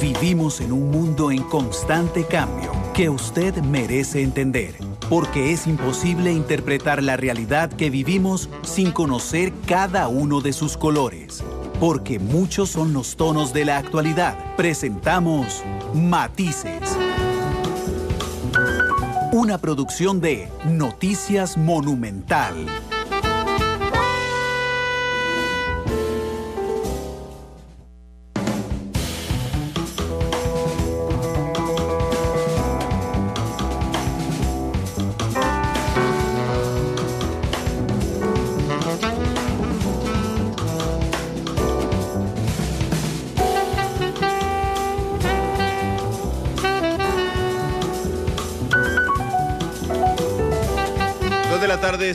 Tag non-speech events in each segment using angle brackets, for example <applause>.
Vivimos en un mundo en constante cambio que usted merece entender, porque es imposible interpretar la realidad que vivimos sin conocer cada uno de sus colores. Porque muchos son los tonos de la actualidad, presentamos Matices. Una producción de Noticias Monumental.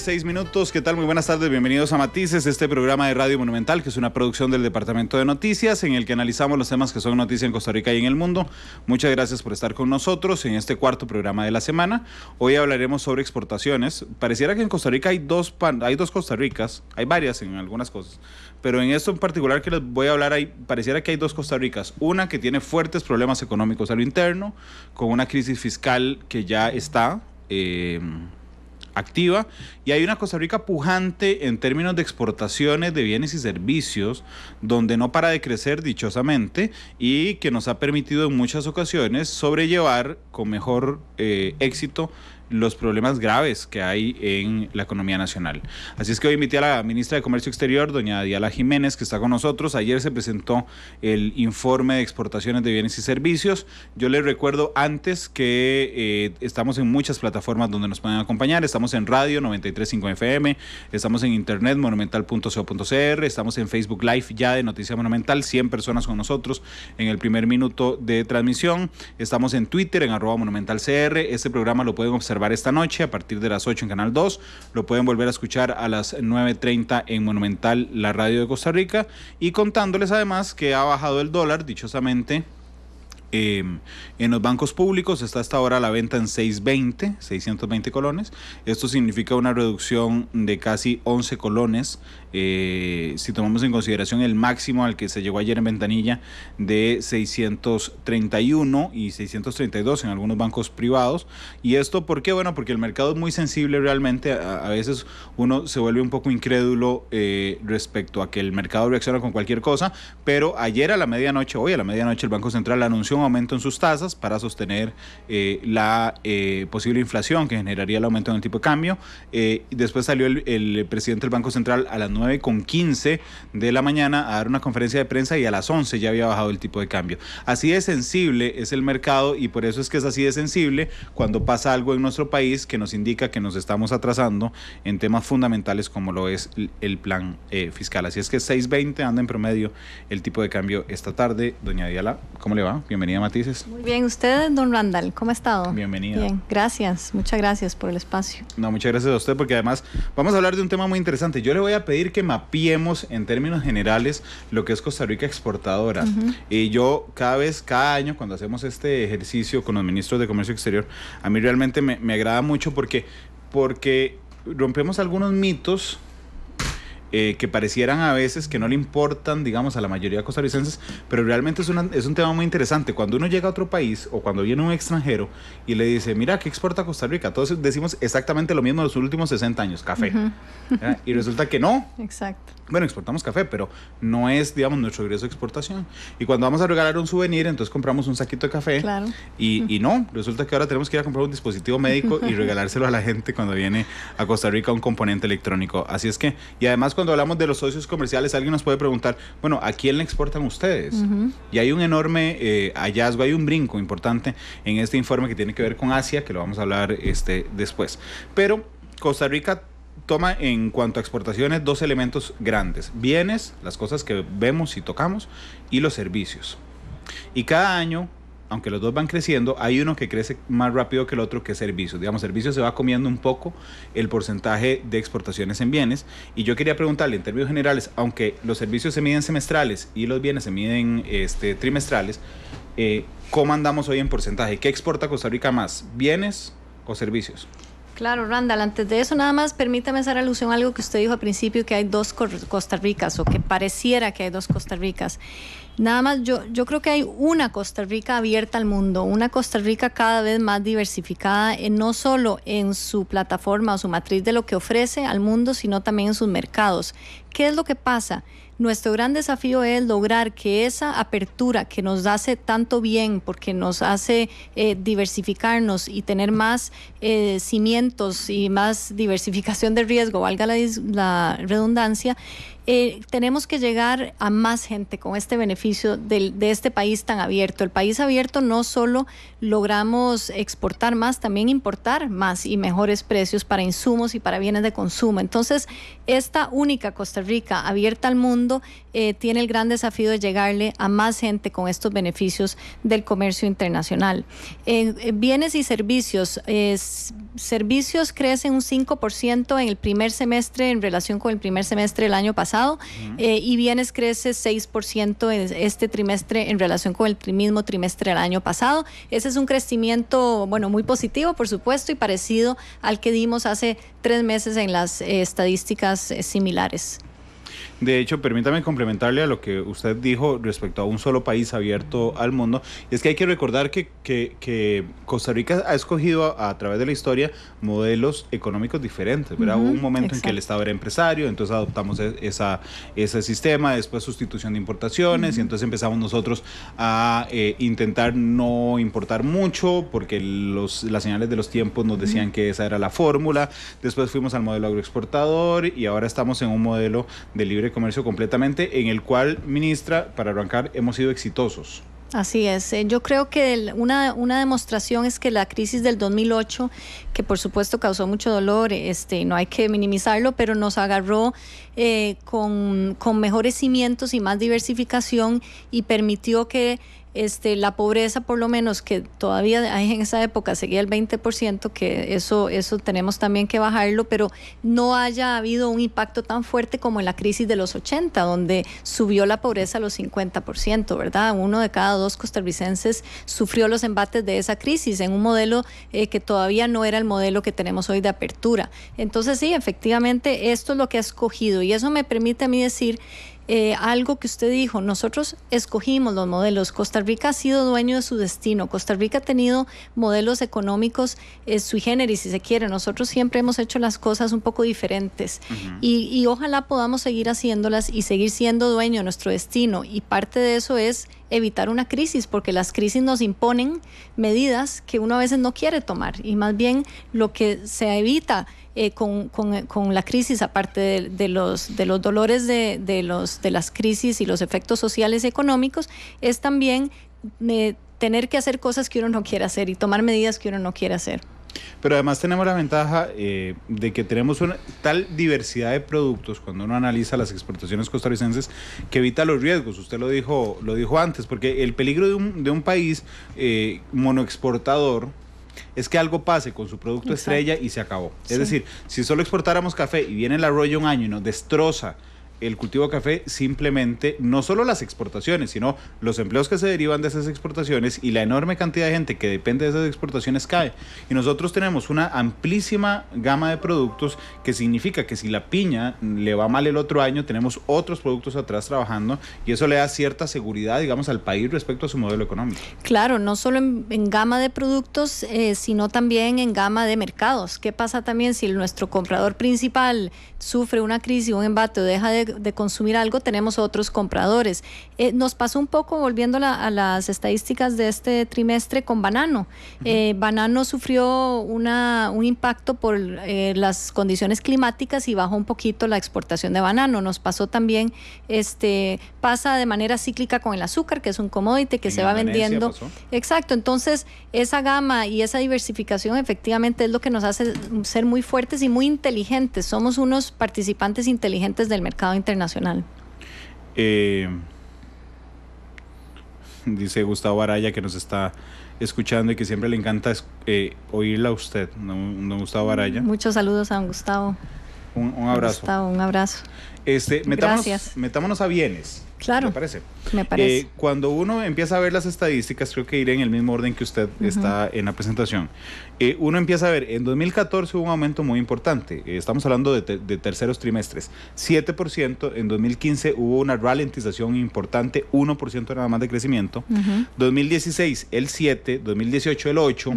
seis minutos. ¿Qué tal? Muy buenas tardes. Bienvenidos a Matices, este programa de Radio Monumental, que es una producción del Departamento de Noticias, en el que analizamos los temas que son noticia en Costa Rica y en el mundo. Muchas gracias por estar con nosotros en este cuarto programa de la semana. Hoy hablaremos sobre exportaciones. Pareciera que en Costa Rica hay dos, hay dos Costa Ricas, hay varias en algunas cosas, pero en esto en particular que les voy a hablar, hay, pareciera que hay dos Costa Ricas. Una que tiene fuertes problemas económicos a lo interno, con una crisis fiscal que ya está. Eh, activa y hay una Costa Rica pujante en términos de exportaciones de bienes y servicios, donde no para de crecer dichosamente y que nos ha permitido en muchas ocasiones sobrellevar con mejor eh, éxito los problemas graves que hay en la economía nacional. Así es que hoy invité a la ministra de Comercio Exterior, doña Diala Jiménez, que está con nosotros. Ayer se presentó el informe de exportaciones de bienes y servicios. Yo les recuerdo antes que eh, estamos en muchas plataformas donde nos pueden acompañar. Estamos en radio 935 FM, estamos en internet monumental.co.cr, estamos en Facebook Live ya de Noticia Monumental, 100 personas con nosotros en el primer minuto de transmisión. Estamos en Twitter en arroba monumentalcr. Este programa lo pueden observar esta noche a partir de las 8 en Canal 2. Lo pueden volver a escuchar a las 9.30 en Monumental, la radio de Costa Rica. Y contándoles además que ha bajado el dólar, dichosamente, Em, en los bancos públicos está hasta ahora la venta en 620, 620 colones. Esto significa una reducción de casi 11 colones. Eh, si tomamos en consideración el máximo al que se llegó ayer en ventanilla de 631 y 632 en algunos bancos privados. ¿Y esto por qué? Bueno, porque el mercado es muy sensible realmente. A, veces uno se vuelve un poco incrédulo eh, respecto a que el mercado reacciona con cualquier cosa. Pero ayer a la medianoche, hoy a la medianoche, el Banco Central anunció aumento en sus tasas para sostener eh, la eh, posible inflación que generaría el aumento en el tipo de cambio. Eh, después salió el, presidente del Banco Central a las 9.15 de la mañana a dar una conferencia de prensa y a las 11 ya había bajado el tipo de cambio. Así de sensible es el mercado y por eso es que es así de sensible cuando pasa algo en nuestro país que nos indica que nos estamos atrasando en temas fundamentales como lo es el plan fiscal. Así es que 6.20 anda en promedio el tipo de cambio esta tarde. Doña Diala, ¿cómo le va? Bienvenida bienvenida Matices. Muy bien, usted, don Randall, ¿cómo ha estado? Bienvenido. Bien, gracias, muchas gracias por el espacio. No, muchas gracias a usted porque además vamos a hablar de un tema muy interesante. Yo le voy a pedir que mapiemos en términos generales lo que es Costa Rica exportadora. Y yo cada vez, cada año, cuando hacemos este ejercicio con los ministros de Comercio Exterior, a mí realmente me, me agrada mucho porque, porque rompemos algunos mitos eh, que parecieran a veces que no le importan, digamos, a la mayoría de costarricenses, pero realmente es, es un tema muy interesante. Cuando uno llega a otro país o cuando viene un extranjero y le dice, mira, ¿qué exporta Costa Rica? Todos decimos exactamente lo mismo en los últimos 60 años, café. Y resulta que no. Exacto. Bueno, exportamos café, pero no es, digamos, nuestro ingreso de exportación. Y cuando vamos a regalar un souvenir, entonces compramos un saquito de café. Claro. Y, y no, resulta que ahora tenemos que ir a comprar un dispositivo médico y regalárselo a la gente cuando viene a Costa Rica un componente electrónico. Así es que, y además cuando cuando hablamos de los socios comerciales, alguien nos puede preguntar, bueno, ¿a quién le exportan ustedes? Y hay un enorme eh, hallazgo, hay un brinco importante en este informe que tiene que ver con Asia, que lo vamos a hablar este, después. Pero Costa Rica toma en cuanto a exportaciones dos elementos grandes, bienes, las cosas que vemos y tocamos, y los servicios. Y cada año aunque los dos van creciendo, hay uno que crece más rápido que el otro que es servicios. Digamos, servicios se va comiendo un poco el porcentaje de exportaciones en bienes. Y yo quería preguntarle en términos generales, aunque los servicios se miden semestrales y los bienes se miden este, trimestrales, eh, ¿cómo andamos hoy en porcentaje? ¿Qué exporta Costa Rica más? ¿Bienes o servicios? Claro, Randall, antes de eso nada más permítame hacer alusión a algo que usted dijo al principio, que hay dos Costa Ricas o que pareciera que hay dos Costa Ricas. Nada más, yo, creo que hay una Costa Rica abierta al mundo, una Costa Rica cada vez más diversificada, eh, no solo en su plataforma o su matriz de lo que ofrece al mundo, sino también en sus mercados. ¿Qué es lo que pasa? Nuestro gran desafío es lograr que esa apertura que nos hace tanto bien, porque nos hace eh, diversificarnos y tener más eh, cimientos y más <laughs> diversificación de riesgo, valga la redundancia, eh, tenemos que llegar a más gente con este beneficio de, de, este país tan abierto. El país abierto no solo logramos exportar más, también importar más y mejores precios para insumos y para bienes de consumo. Entonces, esta única Costa Rica abierta al mundo eh, tiene el gran desafío de llegarle a más gente con estos beneficios del comercio internacional. Eh, bienes y servicios. servicios crecen un 5% en el primer semestre en relación con el primer semestre del año pasado eh, y bienes crece 6% en este trimestre en relación con el mismo trimestre del año pasado. Ese es un crecimiento, bueno, muy positivo, por supuesto, y parecido al que dimos hace tres meses en las estadísticas similares. De hecho, permítame complementarle a lo que usted dijo respecto a un solo país abierto al mundo. es que hay que recordar que, Costa Rica ha escogido a, través de la historia modelos económicos diferentes. Hubo un momento en que el Estado era empresario, entonces adoptamos e, esa, ese sistema, después sustitución de importaciones, y entonces empezamos nosotros a eh, intentar no importar mucho, porque los, las señales de los tiempos nos decían que esa era la fórmula. Después fuimos al modelo agroexportador y ahora estamos en un modelo de libre comercio completamente, en el cual, ministra, para arrancar, hemos sido exitosos. Así es. Eh, yo creo que una, demostración es que la crisis del 2008, que por supuesto causó mucho dolor, este, no hay que minimizarlo, pero nos agarró eh, con, con mejores cimientos y más diversificación y permitió que este, la pobreza, por lo menos, que todavía hay en esa época, seguía el 20%, que eso, eso tenemos también que bajarlo, pero no haya habido un impacto tan fuerte como en la crisis de los 80, donde subió la pobreza a los 50%, ¿verdad? Uno de cada dos costarricenses sufrió los embates de esa crisis en un modelo eh, que todavía no era el modelo que tenemos hoy de apertura. Entonces, sí, efectivamente, esto es lo que ha escogido y eso me permite a mí decir eh, algo que usted dijo, nosotros escogimos los modelos, Costa Rica ha sido dueño de su destino, Costa Rica ha tenido modelos económicos eh, sui generis, si se quiere, nosotros siempre hemos hecho las cosas un poco diferentes y, y ojalá podamos seguir haciéndolas y seguir siendo dueño de nuestro destino y parte de eso es evitar una crisis, porque las crisis nos imponen medidas que uno a veces no quiere tomar y más bien lo que se evita eh, eh, con, la crisis, aparte de, los, de los dolores de, de, los, de las crisis y los efectos sociales y económicos, es también eh, tener que hacer cosas que uno no quiere hacer y tomar medidas que uno no quiere hacer. Pero además tenemos la ventaja eh, de que tenemos una tal diversidad de productos cuando uno analiza las exportaciones costarricenses que evita los riesgos. Usted lo dijo, lo dijo antes, porque el peligro de un, de un país eh, monoexportador es que algo pase con su producto estrella y se acabó. Es decir, si solo exportáramos café y viene el arroyo un año y nos destroza el cultivo de café simplemente no solo las exportaciones, sino los empleos que se derivan de esas exportaciones y la enorme cantidad de gente que depende de esas exportaciones cae. Y nosotros tenemos una amplísima gama de productos que significa que si la piña le va mal el otro año, tenemos otros productos atrás trabajando y eso le da cierta seguridad, digamos, al país respecto a su modelo económico. Claro, no solo en, gama de productos, eh, sino también en gama de mercados. ¿Qué pasa también si nuestro comprador principal sufre una crisis, un embate o deja de de, consumir algo, tenemos otros compradores. Eh, nos pasó un poco, volviendo a las estadísticas de este trimestre, con Banano. Eh, banano sufrió una, un impacto por eh, las condiciones climáticas y bajó un poquito la exportación de banano. Nos pasó también, este, pasa de manera cíclica con el azúcar, que es un commodity que se va vendiendo. Exacto, entonces esa gama y esa diversificación efectivamente es lo que nos hace ser muy fuertes y muy inteligentes. Somos unos participantes inteligentes del mercado internacional? Eh, dice Gustavo Araya que nos está escuchando y que siempre le encanta eh, oírla a usted, don, Gustavo Araya. Mm, muchos saludos a don Gustavo. Un, abrazo. un abrazo. Este, Gracias. metámonos a bienes. Claro. Me parece. Me parece. Eh, cuando uno empieza a ver las estadísticas, creo que iré en el mismo orden que usted está en la presentación. Eh, uno empieza a ver, en 2014 hubo un aumento muy importante. Eh, estamos hablando de, terceros trimestres. 7%. En 2015 hubo una ralentización importante, 1% nada más de crecimiento. 2016 el 7, 2018 el 8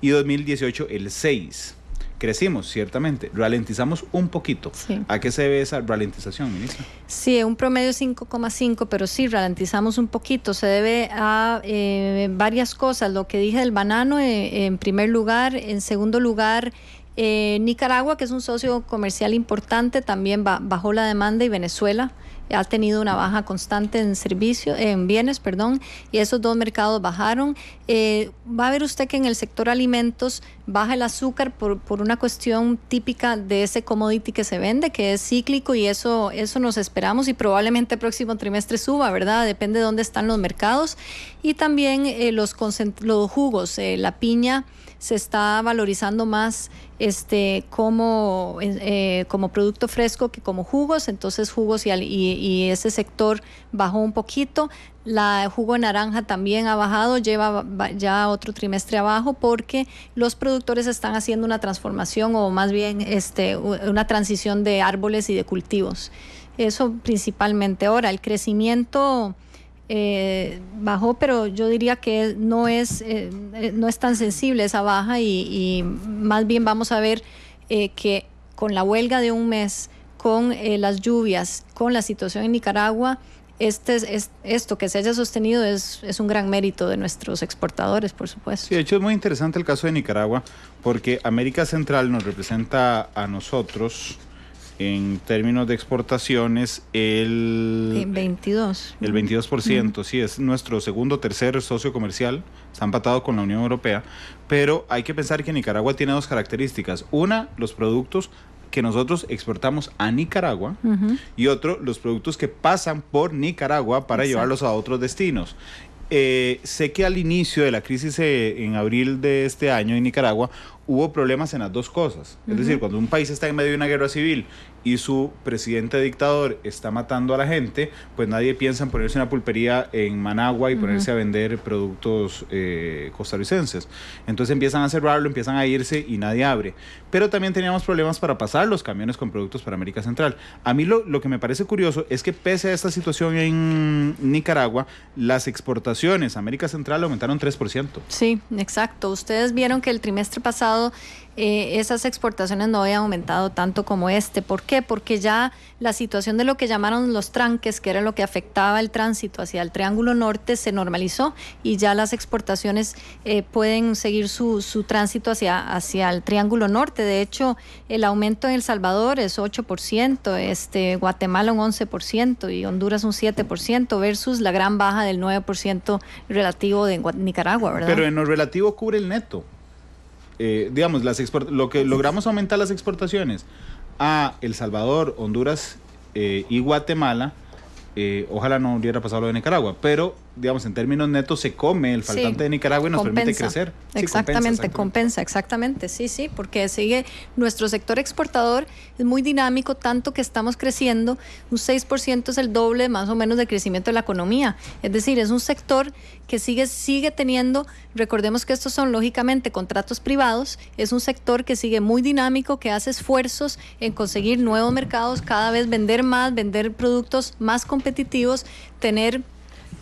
y 2018 el 6 crecimos, ciertamente, ralentizamos un poquito. ¿A qué se debe esa ralentización, ministra? Sí, un promedio 5,5, pero sí, ralentizamos un poquito. Se debe a eh, varias cosas. Lo que dije del banano, eh, en primer lugar. En segundo lugar, eh, Nicaragua, que es un socio comercial importante, también bajó la demanda y Venezuela ha tenido una baja constante en servicio, en bienes, perdón, y esos dos mercados bajaron. Eh, va a ver usted que en el sector alimentos baja el azúcar por, una cuestión típica de ese commodity que se vende, que es cíclico y eso, eso nos esperamos y probablemente el próximo trimestre suba, ¿verdad? Depende de dónde están los mercados. Y también eh, los, los jugos, eh, la piña se está valorizando más este, como, eh, eh, como producto fresco que como jugos, entonces jugos y, ese sector bajó un poquito. La jugo de naranja también ha bajado, lleva ya otro trimestre abajo porque los productores están haciendo una transformación o más bien este, una transición de árboles y de cultivos. Eso principalmente. Ahora, el crecimiento eh, bajó, pero yo diría que no es, eh, eh, no es tan sensible esa baja y, más bien vamos a ver eh, que con la huelga de un mes, con las lluvias, con la situación en Nicaragua, este, es, esto que se haya sostenido es, es, un gran mérito de nuestros exportadores, por supuesto. Sí, de hecho es muy interesante el caso de Nicaragua, porque América Central nos representa a nosotros en términos de exportaciones el 22. Eh, el 22%, sí, es nuestro segundo, o tercer socio comercial, está empatado con la Unión Europea, pero hay que pensar que Nicaragua tiene dos características. Una, los productos que nosotros exportamos a Nicaragua y otro, los productos que pasan por Nicaragua para llevarlos a otros destinos. Eh, sé que al inicio de la crisis eh, en abril de este año en Nicaragua hubo problemas en las dos cosas. Es decir, cuando un país está en medio de una guerra civil y su presidente dictador está matando a la gente, pues nadie piensa en ponerse una pulpería en Managua y ponerse a vender productos eh, costarricenses. Entonces empiezan a cerrarlo, empiezan a irse y nadie abre. Pero también teníamos problemas para pasar los camiones con productos para América Central. A mí lo, lo que me parece curioso es que pese a esta situación en Nicaragua, las exportaciones a América Central aumentaron 3%. Sí, exacto. Ustedes vieron que el trimestre pasado eh, esas exportaciones no habían aumentado tanto como este. ¿Por qué? Porque ya la situación de lo que llamaron los tranques, que era lo que afectaba el tránsito hacia el Triángulo Norte, se normalizó y ya las exportaciones eh, pueden seguir su, su tránsito hacia, hacia el Triángulo Norte. De hecho, el aumento en El Salvador es 8%, este, Guatemala un 11% y Honduras un 7% versus la gran baja del 9% relativo de Nicaragua, Pero en lo relativo cubre el neto. Eh, digamos, las lo que logramos aumentar las exportaciones a El Salvador, Honduras eh, y Guatemala, eh, ojalá no hubiera pasado lo de Nicaragua, pero digamos, en términos netos se come el faltante de Nicaragua y nos permite crecer. exactamente, compensa, exactamente, compensa, exactamente, sí, sí, porque sigue nuestro sector exportador es muy dinámico, tanto que estamos creciendo, un 6% es el doble más o menos del crecimiento de la economía. Es decir, es un sector que sigue, sigue teniendo, recordemos que estos son lógicamente contratos privados, es un sector que sigue muy dinámico, que hace esfuerzos en conseguir nuevos mercados, cada vez vender más, vender productos más competitivos, tener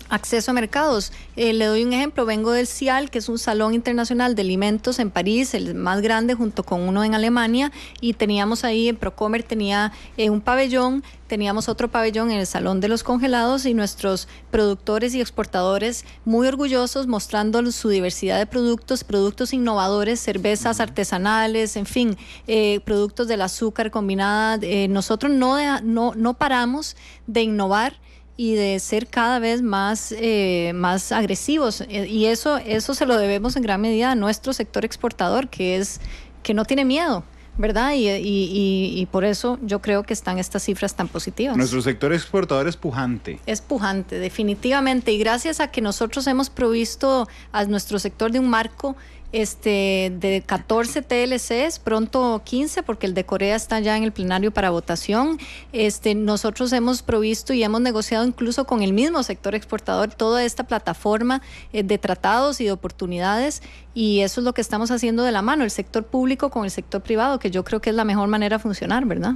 acceso a mercados. Eh, le doy un ejemplo, vengo del CIAL, que es un salón internacional de alimentos en París, el más grande junto con uno en Alemania, y teníamos ahí en Procomer, tenía eh, un pabellón, teníamos otro pabellón en el Salón de los Congelados y nuestros productores y exportadores muy orgullosos mostrando su diversidad de productos, productos innovadores, cervezas artesanales, en fin, eh, productos del azúcar combinada. nosotros no, no paramos de innovar y de ser cada vez más, eh, más agresivos. Eh, y eso, eso se lo debemos en gran medida a nuestro sector exportador, que es que no tiene miedo. ¿Verdad? y por eso yo creo que están estas cifras tan positivas. Nuestro sector exportador es pujante. Es pujante, definitivamente. Y gracias a que nosotros hemos provisto a nuestro sector de un marco este, de 14 TLCs, pronto 15, porque el de Corea está ya en el plenario para votación. Este, nosotros hemos provisto y hemos negociado incluso con el mismo sector exportador toda esta plataforma eh, de tratados y de oportunidades y eso es lo que estamos haciendo de la mano, el sector público con el sector privado, que yo creo que es la mejor manera de funcionar, ¿verdad?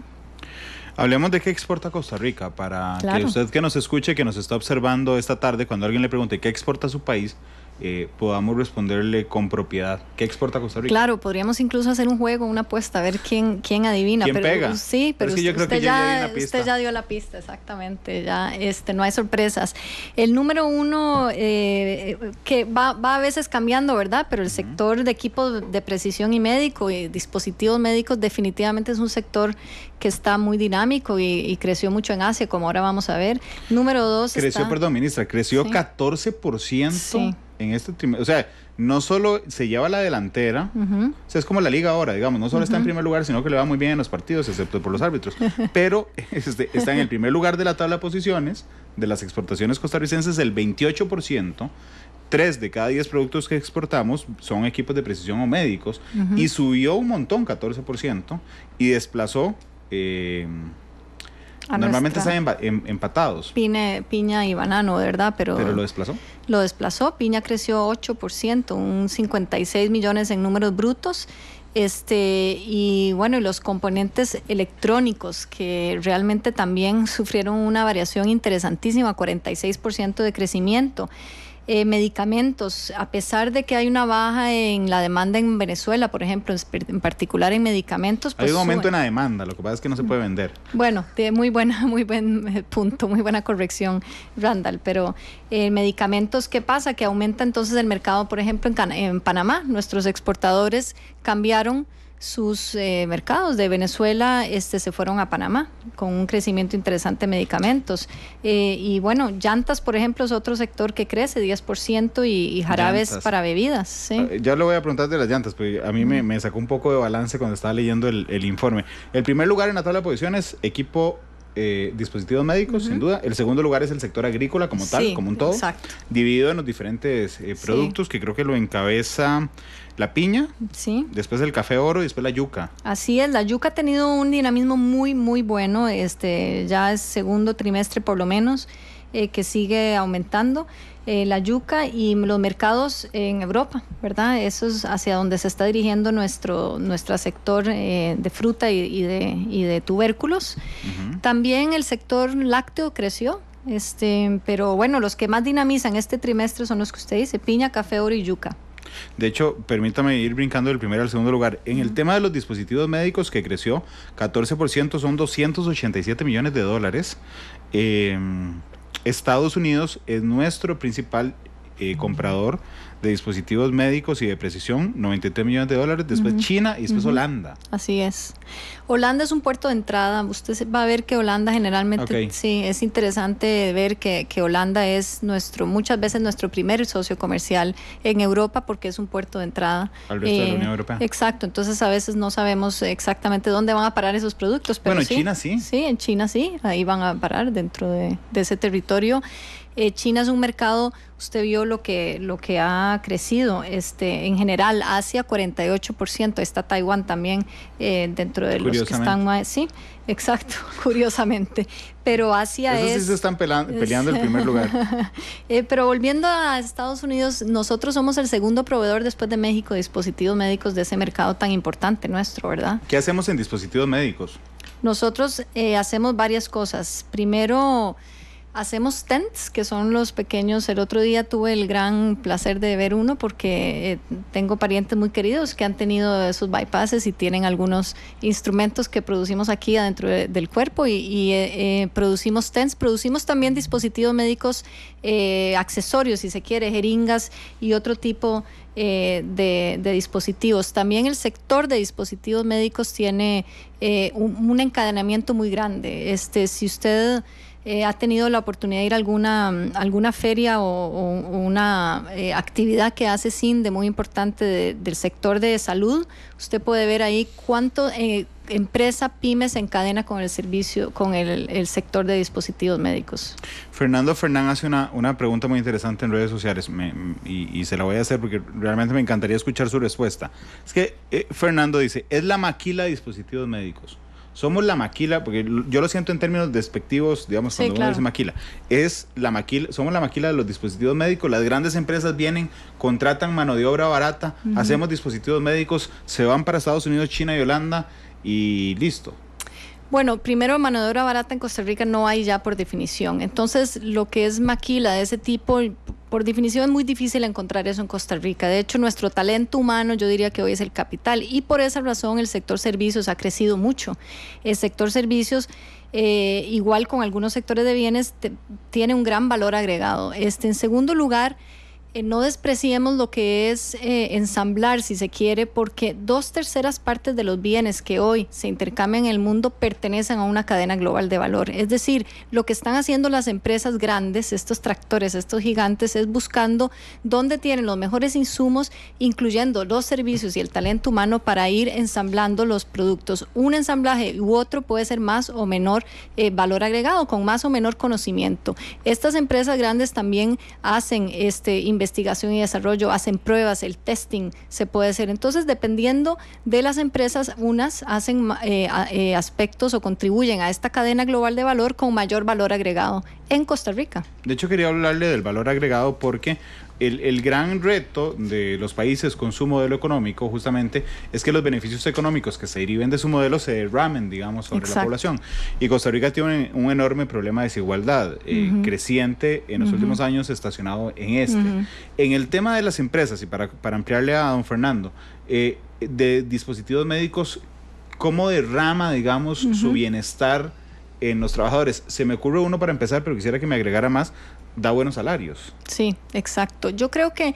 Hablemos de qué exporta Costa Rica para que usted que nos escuche, que nos está observando esta tarde, cuando alguien le pregunte qué exporta su país, eh, podamos responderle con propiedad. ¿Qué exporta Costa Rica? Claro, podríamos incluso hacer un juego, una apuesta, a ver quién, quién adivina. ¿Quién pega? Sí, pero, usted, que ya, usted ya dio la pista, exactamente. Ya este, no hay sorpresas. El número uno, eh, que va, a veces cambiando, ¿verdad? Pero el sector de equipos de precisión y médico y dispositivos médicos definitivamente es un sector que está muy dinámico y, creció mucho en Asia, como ahora vamos a ver. Número dos. Creció, perdón, ministra, creció 14%. Sí en este o sea, no solo se lleva la delantera, es como la liga ahora, digamos, no solo está en primer lugar, sino que le va muy bien en los partidos, excepto por los árbitros, <laughs> pero este, está en el primer lugar de la tabla de posiciones de las exportaciones costarricenses, el 28%. Tres de cada 10 productos que exportamos son equipos de precisión o médicos y subió un montón, 14%, y desplazó eh, Normalmente están em, empatados. Pine, piña y banano, ¿verdad? Pero, Pero lo desplazó. Lo desplazó. Piña creció 8%, un 56 millones en números brutos. Este, y bueno, los componentes electrónicos que realmente también sufrieron una variación interesantísima, 46% de crecimiento. Eh, medicamentos, a pesar de que hay una baja en la demanda en Venezuela, por ejemplo, en particular en medicamentos. Pues hay un aumento en la demanda, lo que pasa es que no se puede vender. Bueno, tiene muy, buena, <laughs> muy buen eh, punto, muy buena corrección, Randall, pero eh, medicamentos, ¿qué pasa? Que aumenta entonces el mercado, por ejemplo, en Panamá, nuestros exportadores cambiaron sus eh, mercados de Venezuela este, se fueron a Panamá con un crecimiento interesante de medicamentos. Eh, y bueno, llantas, por ejemplo, es otro sector que crece 10% y, jarabes para bebidas. ¿sí? Ah, ya lo voy a preguntar de las llantas, porque a mí me, sacó un poco de balance cuando estaba leyendo el, informe. El primer lugar en la tabla de posiciones, equipo... Eh, dispositivos médicos, sin duda. El segundo lugar es el sector agrícola como tal, como un todo, dividido en los diferentes eh, productos, que creo que lo encabeza la piña, sí. después el café oro y después la yuca. Así es, la yuca ha tenido un dinamismo muy, muy bueno, este, ya es segundo trimestre por lo menos, eh, que sigue aumentando. Eh, la yuca y los mercados en Europa, ¿verdad? Eso es hacia donde se está dirigiendo nuestro, nuestro sector eh, de fruta y, de, y de, tubérculos. También el sector lácteo creció, este, pero bueno, los que más dinamizan este trimestre son los que usted dice, piña, café, oro y yuca. De hecho, permítame ir brincando del primero al segundo lugar. En el tema de los dispositivos médicos, que creció 14%, son 287 millones de dólares. Em, Estados Unidos es nuestro principal eh, comprador de dispositivos médicos y de precisión, 93 millones de dólares, después China y después Holanda. Así es. Holanda es un puerto de entrada. Usted va a ver que Holanda generalmente, sí, es interesante ver que, Holanda es nuestro, muchas veces nuestro primer socio comercial en Europa porque es un puerto de entrada. Al resto de la eh, Unión Europea. Exacto, entonces a veces no sabemos exactamente dónde van a parar esos productos. Pero bueno, en China sí. Sí, en China sí, ahí van a parar dentro de ese territorio. Eh, China es un mercado, usted vio lo que, lo que ha crecido este, en general, Asia 48%, está Taiwán también eh, dentro de los que están más... Sí, exacto, <laughs> curiosamente. Pero Asia es... sí se están peleando, el primer lugar. <laughs> Eh, pero volviendo a Estados Unidos, nosotros somos el segundo proveedor después de México de dispositivos médicos de ese mercado tan importante nuestro, ¿verdad? ¿Qué hacemos en dispositivos médicos? Nosotros hacemos varias cosas. Primero... Hacemos tents, que son los pequeños. El otro día tuve el gran placer de ver uno porque eh, tengo parientes muy queridos que han tenido esos bypasses y tienen algunos instrumentos que producimos aquí adentro del cuerpo y, eh, eh, producimos tents. Producimos también dispositivos médicos, accesorios, si se quiere, jeringas y otro tipo de, dispositivos. También el sector de dispositivos médicos tiene un, un, encadenamiento muy grande. Este, si usted eh, ha tenido la oportunidad de ir a alguna, alguna feria o, una eh, actividad que hace de muy importante del sector de salud, usted puede ver ahí cuánto eh, empresa pymes se encadena con el servicio, con el, sector de dispositivos médicos. Fernando Fernán hace una, pregunta muy interesante en redes sociales y, se la voy a hacer porque realmente me encantaría escuchar su respuesta. Es que Fernando dice, ¿es la maquila de dispositivos médicos? somos la maquila, porque yo lo siento en términos despectivos, digamos, cuando uno dice maquila, es la maquila, somos la maquila de los dispositivos médicos, las grandes empresas vienen, contratan mano de obra barata, hacemos dispositivos médicos, se van para Estados Unidos, China y Holanda y listo. Bueno, primero, mano de obra barata en Costa Rica no hay ya por definición. Entonces, lo que es maquila de ese tipo, por definición es muy difícil encontrar eso en Costa Rica. De hecho, nuestro talento humano yo diría que hoy es el capital y por esa razón el sector servicios ha crecido mucho. El sector servicios... Eh, igual con algunos sectores de bienes, tiene un gran valor agregado. Este, en segundo lugar, eh, no despreciemos lo que es eh, ensamblar, si se quiere, porque dos terceras partes de los bienes que hoy se intercambian en el mundo pertenecen a una cadena global de valor. Es decir, lo que están haciendo las empresas grandes, estos tractores, estos gigantes, es buscando dónde tienen los mejores insumos, incluyendo los servicios y el talento humano para ir ensamblando los productos. Un ensamblaje u otro puede ser más o menor eh, valor agregado, con más o menor conocimiento. Estas empresas grandes también hacen este, inversiones investigación y desarrollo, hacen pruebas, el testing se puede hacer. Entonces, dependiendo de las empresas, unas hacen eh, eh, aspectos o contribuyen a esta cadena global de valor con mayor valor agregado en Costa Rica. De hecho, quería hablarle del valor agregado porque el, gran reto de los países con su modelo económico justamente es que los beneficios económicos que se deriven de su modelo se derramen, digamos, sobre la población. Y Costa Rica tiene un, enorme problema de desigualdad eh, creciente en los últimos años, estacionado en este. En el tema de las empresas, y para, ampliarle a don Fernando, eh, de dispositivos médicos, ¿cómo derrama, digamos, su bienestar? en los trabajadores. Se me ocurre uno para empezar, pero quisiera que me agregara más da buenos salarios. Sí, exacto. Yo creo que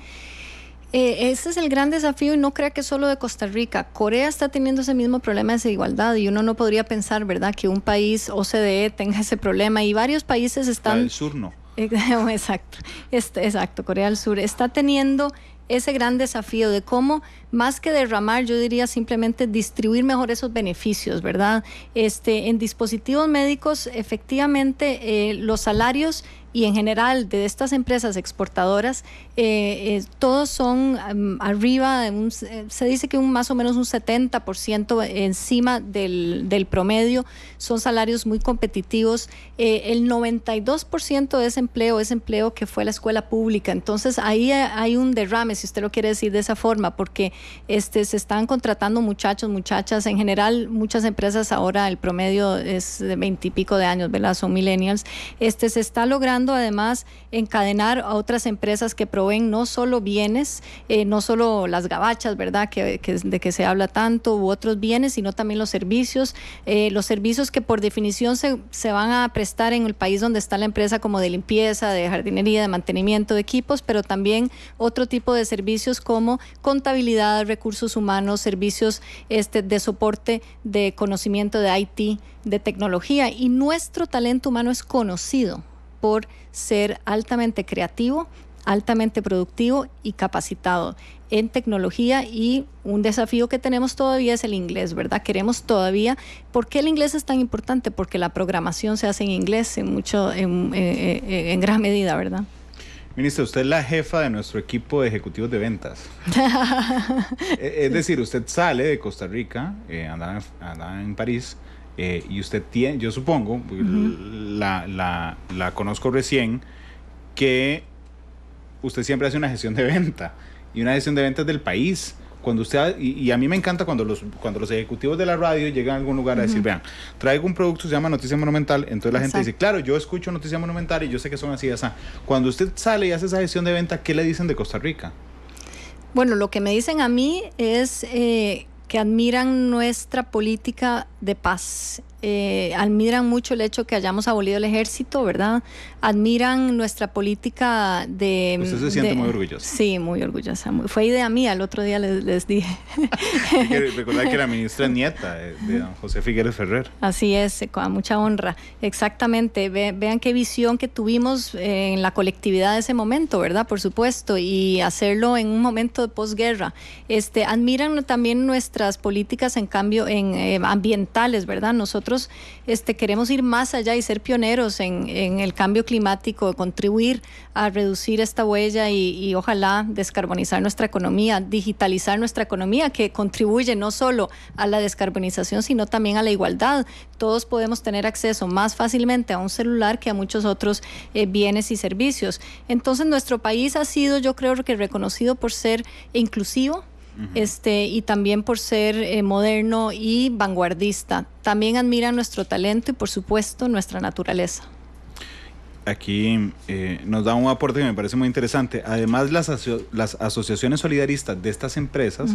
eh, ese es el gran desafío y no crea que solo de Costa Rica. Corea está teniendo ese mismo problema de desigualdad y uno no podría pensar, ¿verdad?, que un país OCDE tenga ese problema y varios países están... Corea del sur no. <laughs> Exacto, este, exacto, Corea del Sur está teniendo ese gran desafío de cómo, más que derramar, yo diría simplemente distribuir mejor esos beneficios, ¿verdad? Este, en dispositivos médicos, efectivamente, eh, los salarios y en general de estas empresas exportadoras, eh, eh, todos son arriba, se dice que un, más o menos un 70% encima del, del, promedio, son salarios muy competitivos. Eh, el 92% de ese empleo es empleo que fue la escuela pública, entonces ahí hay un derrame, si usted lo quiere decir de esa forma, porque este, se están contratando muchachos, muchachas, en general muchas empresas ahora el promedio es de 20 y pico de años, ¿verdad? Son millennials. Este, se está logrando además encadenar a otras empresas que proveen no solo bienes, eh, no solo las gabachas, ¿verdad? de que se habla tanto, u otros bienes, sino también los servicios, eh, los servicios que por definición se, van a prestar en el país donde está la empresa, como de limpieza, de jardinería, de mantenimiento de equipos, pero también otro tipo de servicios como contabilidad, recursos humanos, servicios este, de soporte de conocimiento de IT, de tecnología. Y nuestro talento humano es conocido por ser altamente creativo, altamente productivo y capacitado en tecnología y un desafío que tenemos todavía es el inglés, ¿verdad? Queremos todavía, ¿por qué el inglés es tan importante? Porque la programación se hace en inglés en, mucho, en, eh, eh, eh, gran medida, ¿verdad? Ministra, usted es la jefa de nuestro equipo de ejecutivos de ventas. <laughs> es decir, usted sale de Costa Rica, eh, en París, eh, y usted tiene, yo supongo, la, conozco recién, que usted siempre hace una gestión de venta y una gestión de ventas del país. Cuando usted, y, a mí me encanta cuando los, cuando los ejecutivos de la radio llegan a algún lugar a decir, vean, traigo un producto se llama Noticia Monumental, entonces la gente dice, claro, yo escucho Noticia Monumental y yo sé que son así, así. Cuando usted sale y hace esa gestión de venta, ¿qué le dicen de Costa Rica? Bueno, lo que me dicen a mí es eh, admiran nuestra política de paz eh, admiran mucho el hecho que hayamos abolido el ejército, ¿verdad? Admiran nuestra política de... Usted se siente muy orgullosa. Sí, muy orgullosa. fue idea mía, el otro día les, les dije. que recordar que ministra nieta de, don José Figueres Ferrer. Así es, eh, con mucha honra. Exactamente. vean qué visión que tuvimos eh, en la colectividad de ese momento, ¿verdad? Por supuesto, y hacerlo en un momento de posguerra. Este, admiran también nuestras políticas en cambio en ambientales, ¿verdad? Nosotros este, queremos ir más allá y ser pioneros en, el cambio climático, contribuir a reducir esta huella y, ojalá descarbonizar nuestra economía, digitalizar nuestra economía que contribuye no solo a la descarbonización, sino también a la igualdad. Todos podemos tener acceso más fácilmente a un celular que a muchos otros eh, bienes y servicios. Entonces nuestro país ha sido, yo creo que reconocido por ser inclusivo este, y también por ser eh, moderno y vanguardista. También admiran nuestro talento y por supuesto nuestra naturaleza. Aquí eh, nos da un aporte que me parece muy interesante. Además, las, asociaciones solidaristas de estas empresas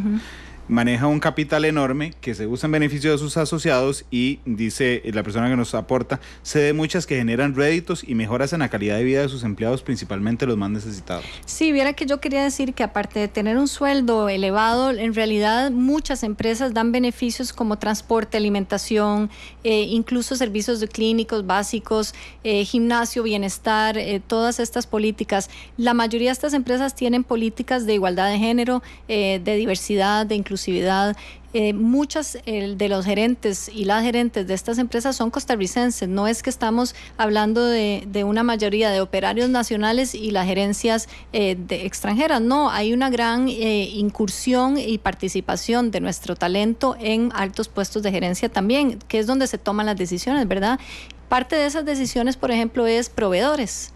maneja un capital enorme que se usa en beneficio de sus asociados y, dice la persona que nos aporta, se de muchas que generan réditos y mejoras en la calidad de vida de sus empleados, principalmente los más necesitados. Sí, viera que yo quería decir que aparte de tener un sueldo elevado, en realidad muchas empresas dan beneficios como transporte, alimentación, eh, incluso servicios de clínicos básicos, eh, gimnasio, bienestar, eh, todas estas políticas. La mayoría de estas empresas tienen políticas de igualdad de género, de diversidad, de inclusión inclusividad. Eh, muchas de los gerentes y las gerentes de estas empresas son costarricenses. No es que estamos hablando de, una mayoría de operarios nacionales y las gerencias eh, de extranjeras. No, hay una gran eh, incursión y participación de nuestro talento en altos puestos de gerencia también, que es donde se toman las decisiones, ¿verdad? Parte de esas decisiones, por ejemplo, es proveedores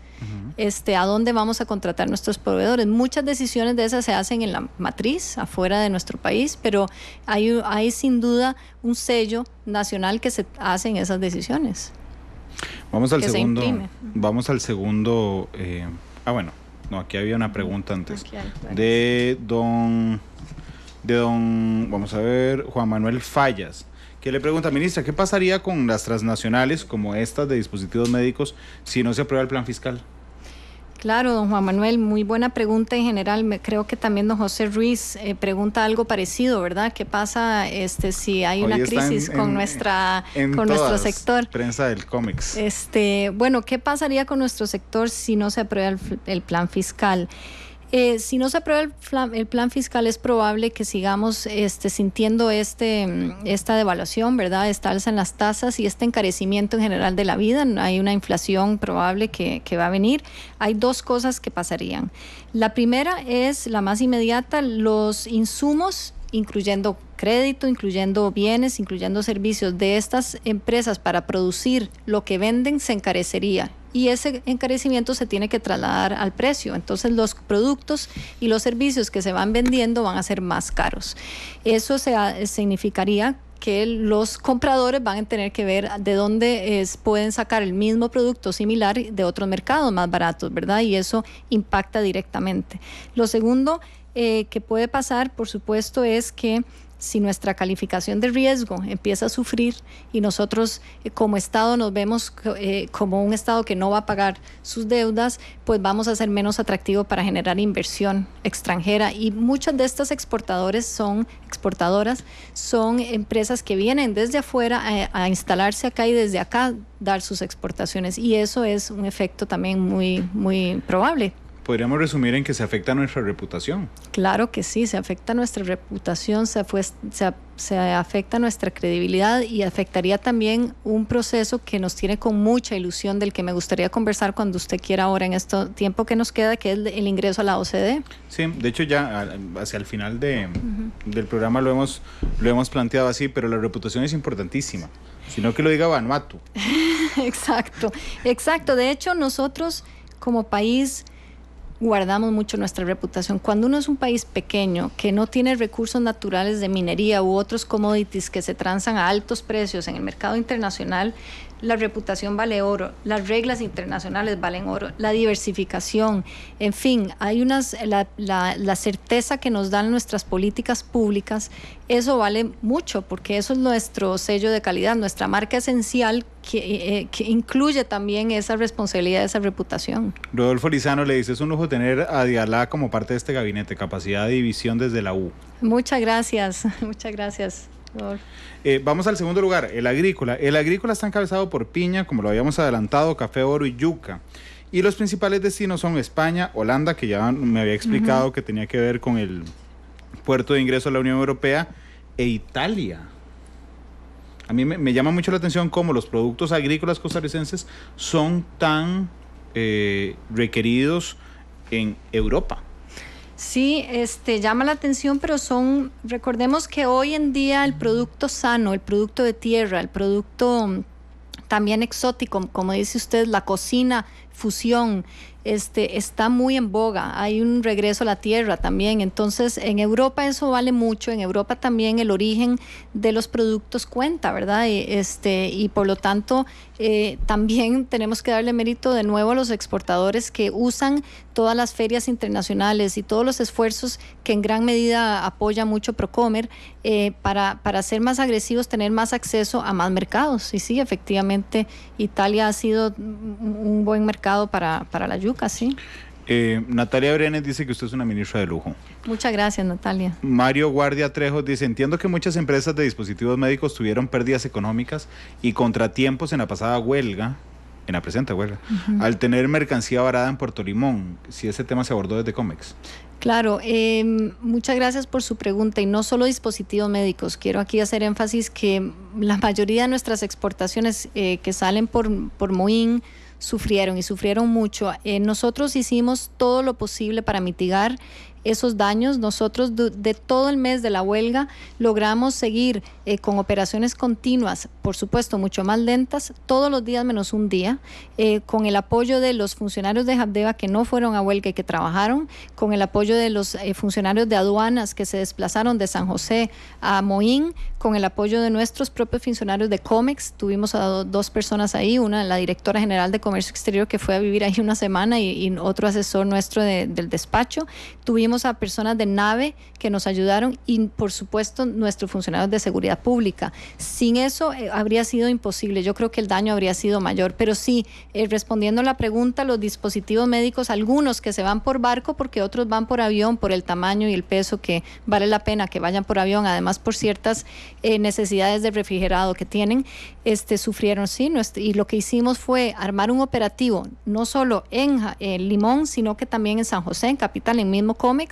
este, a dónde vamos a contratar nuestros proveedores. Muchas decisiones de esas se hacen en la matriz, afuera de nuestro país, pero hay, hay sin duda un sello nacional que se hacen esas decisiones. Vamos al segundo. vamos al segundo. Eh, ah, bueno. No, aquí había una pregunta antes. de don. De don. Vamos a ver. Juan Manuel Fallas. ¿Qué le pregunta, ministra, ¿qué pasaría con las transnacionales como estas de dispositivos médicos si no se aprueba el plan fiscal? Claro, don Juan Manuel, muy buena pregunta en general. creo que también don José Ruiz eh, pregunta algo parecido, ¿verdad? ¿Qué pasa este, si hay una crisis con, nuestra, con nuestro sector? Prensa del cómics. Este, bueno, ¿qué pasaría con nuestro sector si no se aprueba el plan fiscal? Eh, si no se aprueba el plan, fiscal, es probable que sigamos este, sintiendo este, mm, esta devaluación, ¿verdad? Esta alza en las tasas y este encarecimiento en general de la vida. Hay una inflación probable que, que va a venir. Hay dos cosas que pasarían. La primera es la más inmediata, los insumos incluyendo crédito, incluyendo bienes, incluyendo servicios de estas empresas para producir lo que venden, se encarecería y ese encarecimiento se tiene que trasladar al precio. Entonces los productos y los servicios que se van vendiendo van a ser más caros. Eso se, ah, significaría que los compradores van a tener que ver de dónde pueden sacar el mismo producto similar de otros mercados más baratos, ¿verdad? Y eso impacta directamente. Lo segundo eh, que puede pasar, por supuesto, es que si nuestra calificación de riesgo empieza a sufrir y nosotros eh, como Estado nos vemos eh, como un Estado que no va a pagar sus deudas, pues vamos a ser menos atractivo para generar inversión extranjera. Y muchas de estas exportadores son, exportadoras son empresas que vienen desde afuera a, eh, a instalarse acá y desde acá dar sus exportaciones. Y eso es un efecto también muy, muy probable podríamos resumir en que se afecta nuestra reputación. Claro que sí, se afecta nuestra reputación, se, fue, se, se, afecta nuestra credibilidad y afectaría también un proceso que nos tiene con mucha ilusión del que me gustaría conversar cuando usted quiera ahora en este tiempo que nos queda, que es el ingreso a la OCDE. Sí, de hecho ya hacia el final de, del programa lo hemos, lo hemos planteado así, pero la reputación es importantísima, sino que lo diga Vanuatu. <laughs> exacto, exacto. De hecho nosotros como país guardamos mucho nuestra reputación. Cuando uno es un país pequeño que no tiene recursos naturales de minería u otros commodities que se transan a altos precios en el mercado internacional, la reputación vale oro, las reglas internacionales valen oro, la diversificación, en fin, hay unas, la, la, certeza que nos dan nuestras políticas públicas, eso vale mucho porque eso es nuestro sello de calidad, nuestra marca esencial que, eh, eh, que incluye también esa responsabilidad, esa reputación. Rodolfo Lizano le dice, es un lujo tener a Diala como parte de este gabinete, capacidad de división desde la U. Muchas gracias, <laughs> muchas gracias. Eh, vamos al segundo lugar, el agrícola. El agrícola está encabezado por piña, como lo habíamos adelantado, café, oro y yuca. Y los principales destinos son España, Holanda, que ya me había explicado que tenía que ver con el puerto de ingreso a la Unión Europea, e Italia. A mí me, llama mucho la atención cómo los productos agrícolas costarricenses son tan eh, requeridos en Europa. Sí, este llama la atención, pero son, recordemos que hoy en día el producto sano, el producto de tierra, el producto también exótico, como dice usted, la cocina, fusión, este, está muy en boga. Hay un regreso a la tierra también. Entonces, en Europa eso vale mucho. En Europa también el origen de los productos cuenta, ¿verdad? Y, este, y por lo tanto, eh, también <laughs> tenemos que darle mérito de nuevo a los exportadores que usan todas las ferias internacionales y todos los esfuerzos que en gran medida apoya mucho Procomer eh, para, para ser más agresivos, tener más acceso a más mercados. Y sí, efectivamente, Italia ha sido un buen mercado para, para la ayuda eh, Natalia Brenes dice que usted es una ministra de lujo. Muchas gracias, Natalia. Mario Guardia Trejos dice, entiendo que muchas empresas de dispositivos médicos tuvieron pérdidas económicas y contratiempos en la pasada huelga, en la presente huelga, al tener mercancía varada en Puerto Limón. Si ese tema se abordó desde COMEX. Claro, em, muchas gracias por su pregunta y no solo dispositivos médicos. Quiero aquí hacer énfasis que la mayoría de nuestras exportaciones eh, que salen por, por Moín, sufrieron y sufrieron mucho. Eh, nosotros hicimos todo lo posible para mitigar esos daños. Nosotros de, todo el mes de la huelga logramos seguir eh, con operaciones continuas, por supuesto mucho más lentas, todos los días menos un día, eh, con el apoyo de los funcionarios de Habdeba que no fueron a huelga y que trabajaron, con el apoyo de los eh, funcionarios de aduanas que se desplazaron de San José a Moín, con el apoyo de nuestros propios funcionarios de COMEX. Tuvimos a dos personas ahí, una la directora general de Comercio Exterior que fue a vivir ahí una semana y, otro asesor nuestro del despacho. Tuvimos a personas de nave que nos ayudaron y, por supuesto, nuestros funcionarios de seguridad pública. Sin eso eh, habría sido imposible. Yo creo que el daño habría sido mayor. Pero sí, eh, respondiendo a la pregunta, los dispositivos médicos, algunos que se van por barco porque otros van por avión por el tamaño y el peso que vale la pena que vayan por avión, además por ciertas eh, necesidades de refrigerado que tienen, este, sufrieron, sí. y lo que hicimos fue armar un operativo, no solo en, en Limón, sino que también en San José, en Capital, en mismo Come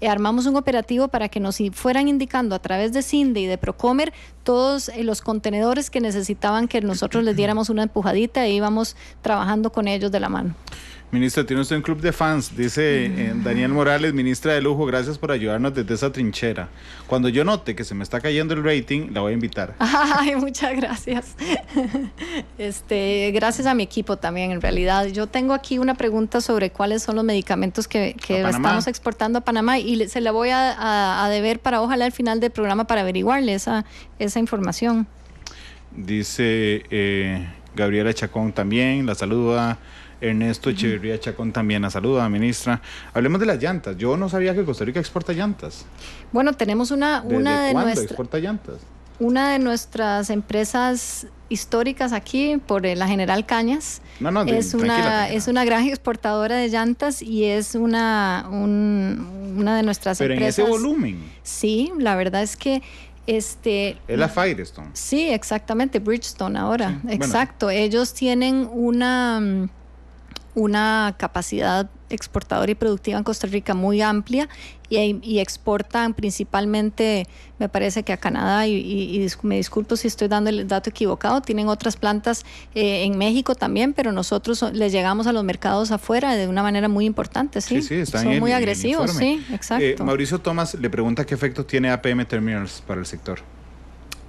eh, armamos un operativo para que nos fueran indicando a través de Cinde y de Procomer todos eh, los contenedores que necesitaban que nosotros les diéramos una empujadita e íbamos trabajando con ellos de la mano. Ministro, tiene usted un club de fans, dice eh, Daniel Morales, ministra de Lujo, gracias por ayudarnos desde esa trinchera. Cuando yo note que se me está cayendo el rating, la voy a invitar. <laughs> Ay, muchas gracias. <laughs> Este, gracias a mi equipo también, en realidad. Yo tengo aquí una pregunta sobre cuáles son los medicamentos que, estamos exportando a Panamá y se la voy a, deber para ojalá al final del programa para averiguarle esa, esa información. Dice eh, Gabriela Chacón también, la saluda. Ernesto Echeverría Chacón también la saluda, ministra. Hablemos de las llantas. Yo no sabía que Costa Rica exporta llantas. Bueno, tenemos una, una de nuestras. exporta llantas? Una de nuestras empresas históricas aquí por eh, la General Cañas. No, no, no. es, una, es una gran exportadora de llantas y es una, una de nuestras empresas. Pero en ese volumen. Sí, la verdad es que este, es la Firestone. Sí, exactamente, Bridgestone ahora. Exacto. Ellos tienen una una capacidad exportadora y productiva en Costa Rica muy amplia y, exportan principalmente, me parece que a Canadá, y, me disculpo si estoy dando el dato equivocado, tienen otras plantas eh, en México también, pero nosotros les llegamos a los mercados afuera de una manera muy importante, ¿sí? Son muy agresivos, sí, exacto. Eh, Mauricio Tomás le pregunta qué efectos tiene APM Terminals para el sector.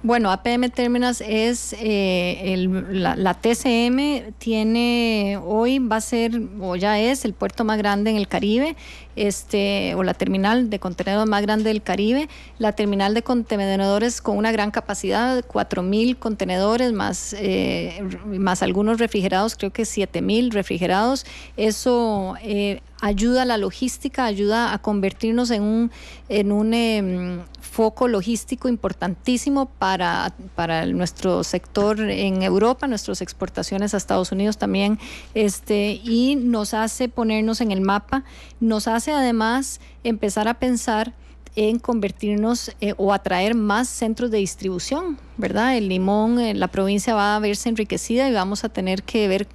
Bueno, APM Terminals es eh, la, TCM tiene hoy va a ser o ya es el puerto más grande en el Caribe, este o la terminal de contenedores más grande del Caribe, la terminal de contenedores con una gran capacidad, 4000 contenedores más eh, más algunos refrigerados, creo que 7000 refrigerados. Eso eh, ayuda a la logística, ayuda a convertirnos en un, en un em, foco logístico importantísimo para, para, nuestro sector en Europa, nuestras exportaciones a Estados Unidos también, este, y nos hace ponernos en el mapa, nos hace además empezar a pensar en convertirnos eh, o atraer más centros de distribución, ¿verdad? El limón, eh, la provincia va a verse enriquecida y vamos a tener que ver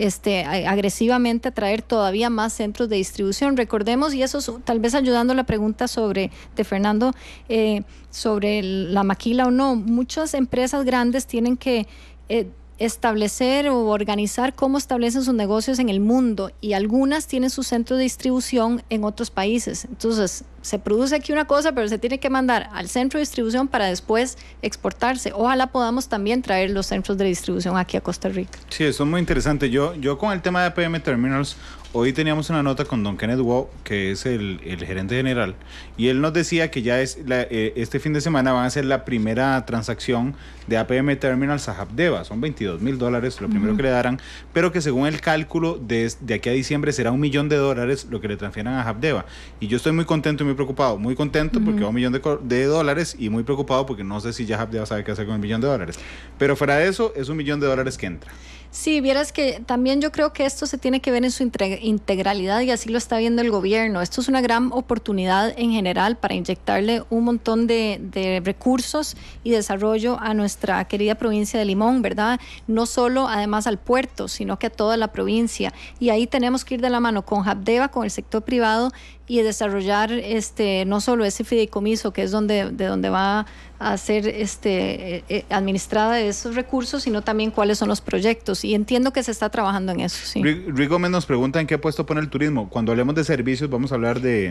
este, agresivamente a traer todavía más centros de distribución. Recordemos, y eso tal vez ayudando a la pregunta sobre, de Fernando, eh, sobre la maquila o no, muchas empresas grandes tienen que eh, establecer o organizar cómo establecen sus negocios en el mundo y algunas tienen su centro de distribución en otros países. Entonces, se produce aquí una cosa, pero se tiene que mandar al centro de distribución para después exportarse. Ojalá podamos también traer los centros de distribución aquí a Costa Rica. Sí, eso es muy interesante. Yo, yo con el tema de PM Terminals, hoy teníamos una nota con Don Kenneth Wow, que es el, el gerente general, y él nos decía que ya es eh, este fin de semana van a ser la primera transacción de APM Terminals a Habdeba. Son 22 mil dólares, lo primero que le darán, pero que según el cálculo de, aquí a diciembre será un millón de dólares lo que le transfieran a Habdeba. Y yo estoy muy contento y muy preocupado. Muy contento porque va un millón de, dólares y muy preocupado porque no sé si ya Habdeba sabe qué hacer con el millón de dólares. Pero fuera de eso, es un millón de dólares que entra. Sí, vieras que también yo creo que esto se tiene que ver en su integralidad y así lo está viendo el gobierno. Esto es una gran oportunidad en general para inyectarle un montón de, recursos y desarrollo a nuestra querida provincia de Limón, ¿verdad? No solo además al puerto, sino que a toda la provincia. Y ahí tenemos que ir de la mano con Jabdeva, con el sector privado y desarrollar este, no solo ese fideicomiso, que es donde, de donde va a ser este, eh, eh, administrada esos recursos, sino también cuáles son los proyectos. Y entiendo que se está trabajando en eso. Sí. Gómez nos pregunta en qué puesto pone el turismo. Cuando hablemos de servicios vamos a hablar de,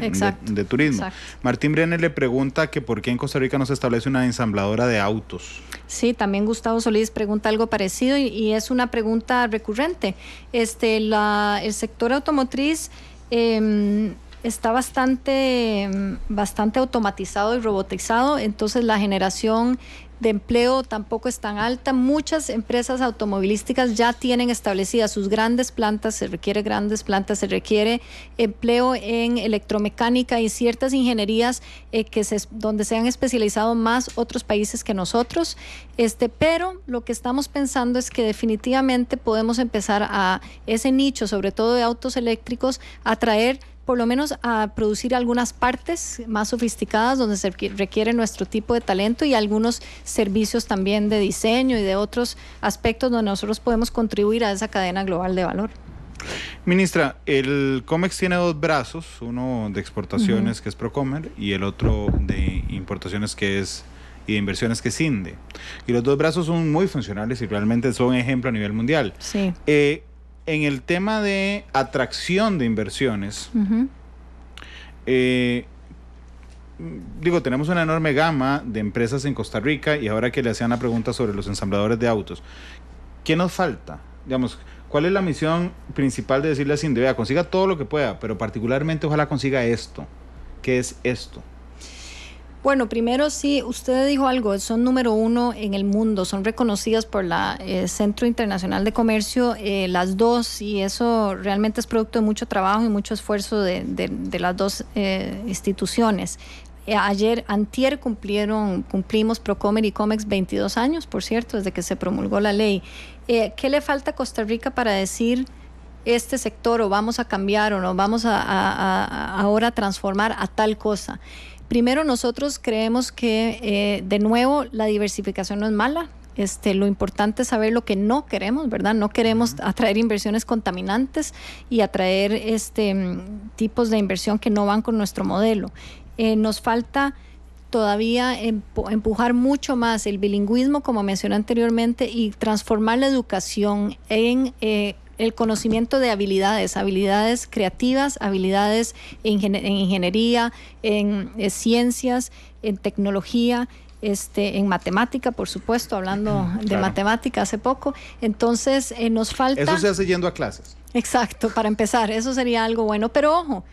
turismo. Martín Brenner le pregunta que por qué en Costa Rica no se establece una ensambladora de autos. Sí, también Gustavo Solís pregunta algo parecido y, es una pregunta recurrente. Este, la, el sector automotriz... Em, está bastante, mm, bastante automatizado y robotizado, entonces la generación de empleo tampoco es tan alta. Muchas empresas automovilísticas ya tienen establecidas sus grandes plantas, se requiere grandes plantas, se requiere empleo en electromecánica y ciertas ingenierías eh, que se, donde se han especializado más otros países que nosotros. Este, pero lo que estamos pensando es que definitivamente podemos empezar a ese nicho, sobre todo de autos eléctricos, a traer por lo menos a producir algunas partes más sofisticadas donde se requiere nuestro tipo de talento y algunos servicios también de diseño y de otros aspectos donde nosotros podemos contribuir a esa cadena global de valor. Ministra, el COMEX tiene dos brazos, uno de exportaciones que es Procomer y el otro de importaciones que es y de inversiones que es INDE. Y los dos brazos son muy funcionales y realmente son ejemplo a nivel mundial. Sí. Eh, en el tema de atracción de inversiones, eh, digo, tenemos una enorme gama de empresas en Costa Rica y ahora que le hacían la pregunta sobre los ensambladores de autos, ¿qué nos falta? Digamos, ¿cuál es la misión principal de decirle a Cindevea? Consiga todo lo que pueda, pero particularmente ojalá consiga esto, ¿Qué es esto. Bueno, primero sí, usted dijo algo, son número uno en el mundo, son reconocidas por la eh, Centro Internacional de Comercio, eh, las dos, y eso realmente es producto de mucho trabajo y mucho esfuerzo de, las dos eh, instituciones. Ayer, antier cumplieron, cumplimos Procomer y Comex 22 años, por cierto, desde que se promulgó la ley. ¿Qué le falta a Costa Rica para decir este sector o vamos a cambiar o no, vamos a, a, a ahora transformar a tal cosa? Primero, nosotros creemos que, eh, de nuevo, la diversificación no es mala. Este, lo importante es saber lo que no queremos, ¿verdad? No queremos atraer inversiones contaminantes y atraer este, mm, tipos de inversión que no van con nuestro modelo. Eh, nos falta todavía empujar mucho más el bilingüismo, como mencioné anteriormente, y transformar la educación en eh, el conocimiento de habilidades, habilidades creativas, habilidades en, ingeniería, en, eh, ciencias, en tecnología, este, en matemática, por supuesto, hablando de matemática hace poco. Entonces, eh, nos falta... Eso se hace yendo a clases. Exacto, para empezar, eso sería algo bueno. Pero ojo,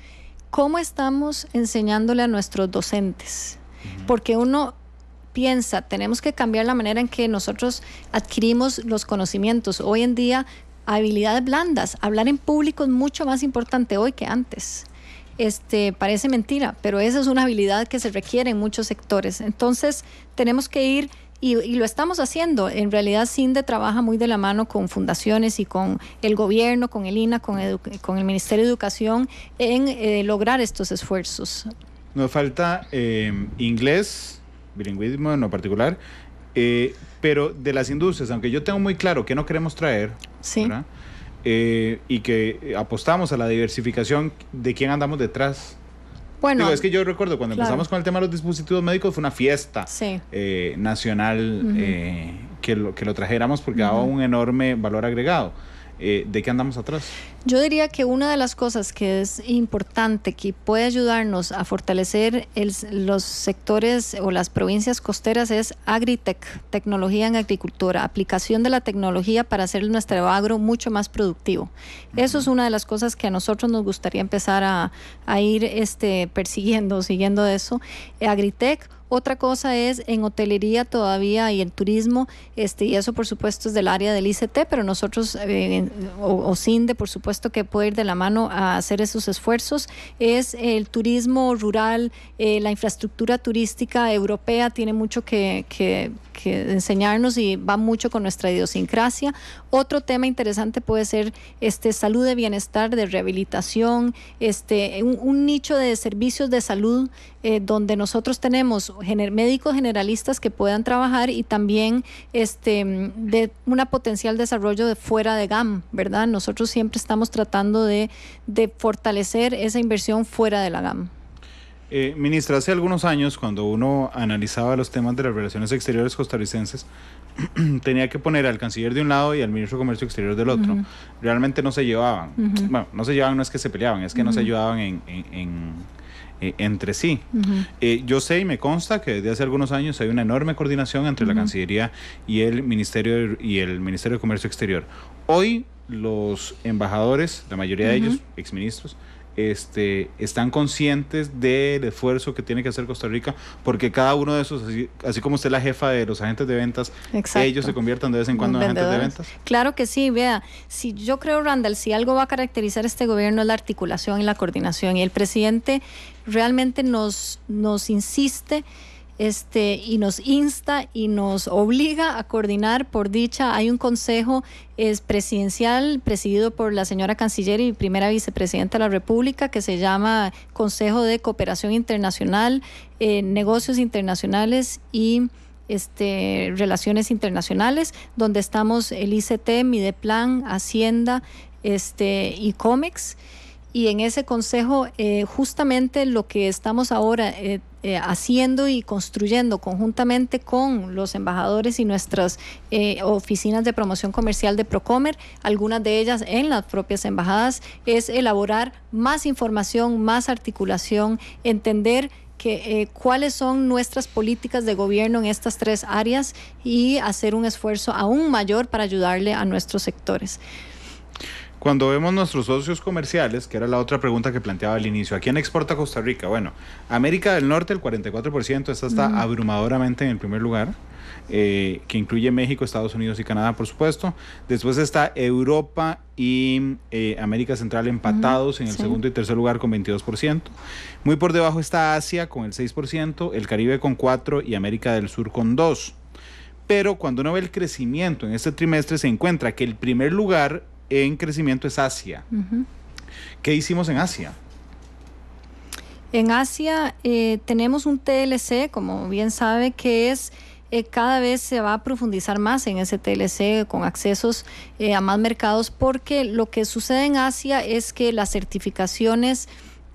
¿cómo estamos enseñándole a nuestros docentes? Porque uno piensa, tenemos que cambiar la manera en que nosotros adquirimos los conocimientos. Hoy en día habilidades blandas. Hablar en público es mucho más importante hoy que antes. Este, parece mentira, pero esa es una habilidad que se requiere en muchos sectores. Entonces, tenemos que ir y, lo estamos haciendo. En realidad, CINDE trabaja muy de la mano con fundaciones y con el gobierno, con el INA, con, con el Ministerio de Educación en eh, lograr estos esfuerzos. Nos falta eh, inglés, bilingüismo en lo particular, eh, pero de las industrias, aunque yo tengo muy claro que no queremos traer, eh, y que apostamos a la diversificación, ¿de quién andamos detrás? Bueno, es que yo recuerdo cuando empezamos con el tema de los dispositivos médicos fue una fiesta eh, nacional eh, que, lo, que lo trajéramos porque daba un enorme valor agregado. ¿De qué andamos atrás? Yo diría que una de las cosas que es importante, que puede ayudarnos a fortalecer los sectores o las provincias costeras, es agritech, tecnología en agricultura, aplicación de la tecnología para hacer nuestro agro mucho más productivo. Eso es una de las cosas que a nosotros nos gustaría empezar a, ir este, persiguiendo, <laughs> siguiendo eso. Agritech otra cosa es en hotelería todavía y el turismo, este, y eso por supuesto es del área del ICT, pero nosotros, eh, o, o CINDE por supuesto, que puede ir de la mano a hacer esos esfuerzos, es el turismo rural, eh, la infraestructura turística europea tiene mucho que, que enseñarnos y va mucho con nuestra idiosincrasia. Otro tema interesante puede ser este, salud de bienestar, de rehabilitación, este, un, nicho de servicios de salud eh, donde nosotros tenemos médicos generalistas que puedan trabajar y también este, de una potencial desarrollo de fuera de GAM, ¿verdad? Nosotros siempre estamos tratando de, de fortalecer esa inversión fuera de la GAM. Eh, ministra, hace algunos años, cuando uno analizaba los temas de las relaciones exteriores costarricenses, <clears throat> tenía que poner al canciller de un lado y al ministro de Comercio Exterior del otro. Realmente no se llevaban. Bueno, no se llevaban, no es que se peleaban, es que no se ayudaban en, en, eh, entre sí. Eh, yo sé y me consta que desde hace algunos años hay una enorme coordinación entre la Cancillería y el Ministerio y el Ministerio de Comercio Exterior. Hoy los embajadores, la mayoría de ellos, exministros, este, están conscientes del esfuerzo que tiene que hacer Costa Rica, porque cada uno de esos, así, como usted es la jefa de los agentes de ventas, ellos se conviertan de vez en cuando en agentes de ventas. Claro que sí, vea, si yo creo, Randall, si algo va a caracterizar este gobierno es la articulación y la coordinación, y el presidente realmente nos, nos insiste este, y nos insta y nos obliga a coordinar. Por dicha, hay un consejo es presidencial presidido por la señora canciller y primera vicepresidenta de la República que se llama Consejo de Cooperación Internacional, eh, Negocios Internacionales y... Este, relaciones internacionales, donde estamos el ICT, Mideplan, Hacienda este, y COMEX. Y en ese consejo, eh, justamente lo que estamos ahora eh, eh, haciendo y construyendo conjuntamente con los embajadores y nuestras eh, oficinas de promoción comercial de Procomer, algunas de ellas en las propias embajadas, es elaborar más información, más articulación, entender eh, cuáles son nuestras políticas de gobierno en estas tres áreas y hacer un esfuerzo aún mayor para ayudarle a nuestros sectores. Cuando vemos nuestros socios comerciales, que era la otra pregunta que planteaba al inicio, ¿a quién exporta Costa Rica? Bueno, América del Norte el 44%, esta está abrumadoramente en el primer lugar, eh, que incluye México, Estados Unidos y Canadá, por supuesto. Después está Europa y eh, América Central empatados en el segundo y tercer lugar con 22%. Muy por debajo está Asia con el 6%, el Caribe con 4% y América del Sur con 2% pero cuando uno ve el crecimiento en este trimestre se encuentra que el primer lugar en crecimiento es Asia. ¿Qué hicimos en Asia? En Asia eh, tenemos un TLC, como bien sabe, que es eh, cada vez se va a profundizar más en ese TLC con accesos eh, a más mercados porque lo que sucede en Asia es que las certificaciones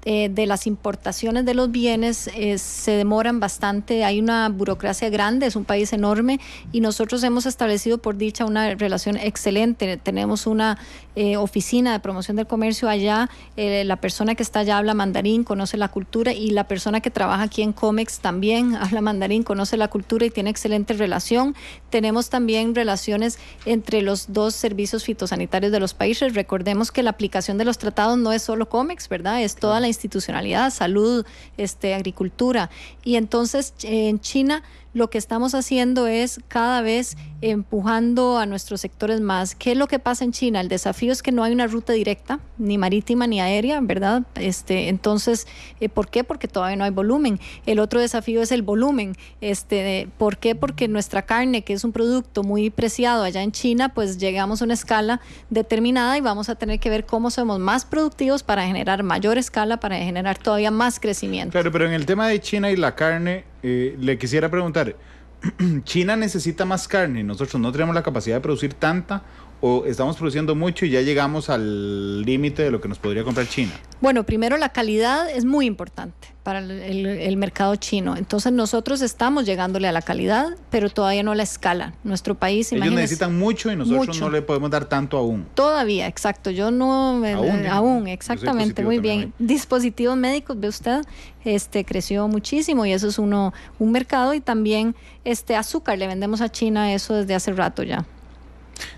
eh, de las importaciones de los bienes eh, se demoran bastante, hay una burocracia grande, es un país enorme y nosotros hemos establecido por dicha una relación excelente. Tenemos una eh, oficina de promoción del comercio allá, la persona que está allá habla mandarín, conoce la cultura y la persona que trabaja aquí en COMEX también <laughs> habla mandarín, conoce la cultura y tiene excelente relación. Tenemos también relaciones entre los dos servicios fitosanitarios de los países. Recordemos que la aplicación de los tratados no es solo COMEX, ¿verdad? Es toda institucionalidad, salud, este, agricultura. Y entonces eh, en China lo que estamos haciendo es cada vez empujando a nuestros sectores más. ¿Qué es lo que pasa en China? El desafío es que no hay una ruta directa, ni marítima ni aérea, ¿verdad? Este, entonces, eh, ¿por qué? Porque todavía no hay volumen. El otro desafío es el volumen. Este, ¿Por qué? Porque nuestra carne, que es un producto muy preciado allá en China, pues llegamos a una escala determinada y vamos a tener que ver cómo somos más productivos para generar mayor escala, para generar todavía más crecimiento. Claro, pero en el tema de China y la carne, eh, le quisiera preguntar, <clears throat> ¿China necesita más carne? ¿Nosotros no tenemos la capacidad de producir tanta o estamos produciendo mucho y ya llegamos al límite de lo que nos podría comprar China? Bueno, primero la calidad es muy importante para el, mercado chino. Entonces nosotros estamos llegándole a la calidad, pero todavía no la escala. Nuestro país, Ellos necesitan mucho y nosotros no le podemos dar tanto aún. Todavía, exacto. Yo no... Eh, aún, eh, exactamente, muy bien. Dispositivos médicos, ve usted, este creció muchísimo y eso es uno un mercado y también este azúcar le vendemos a China eso desde hace rato ya.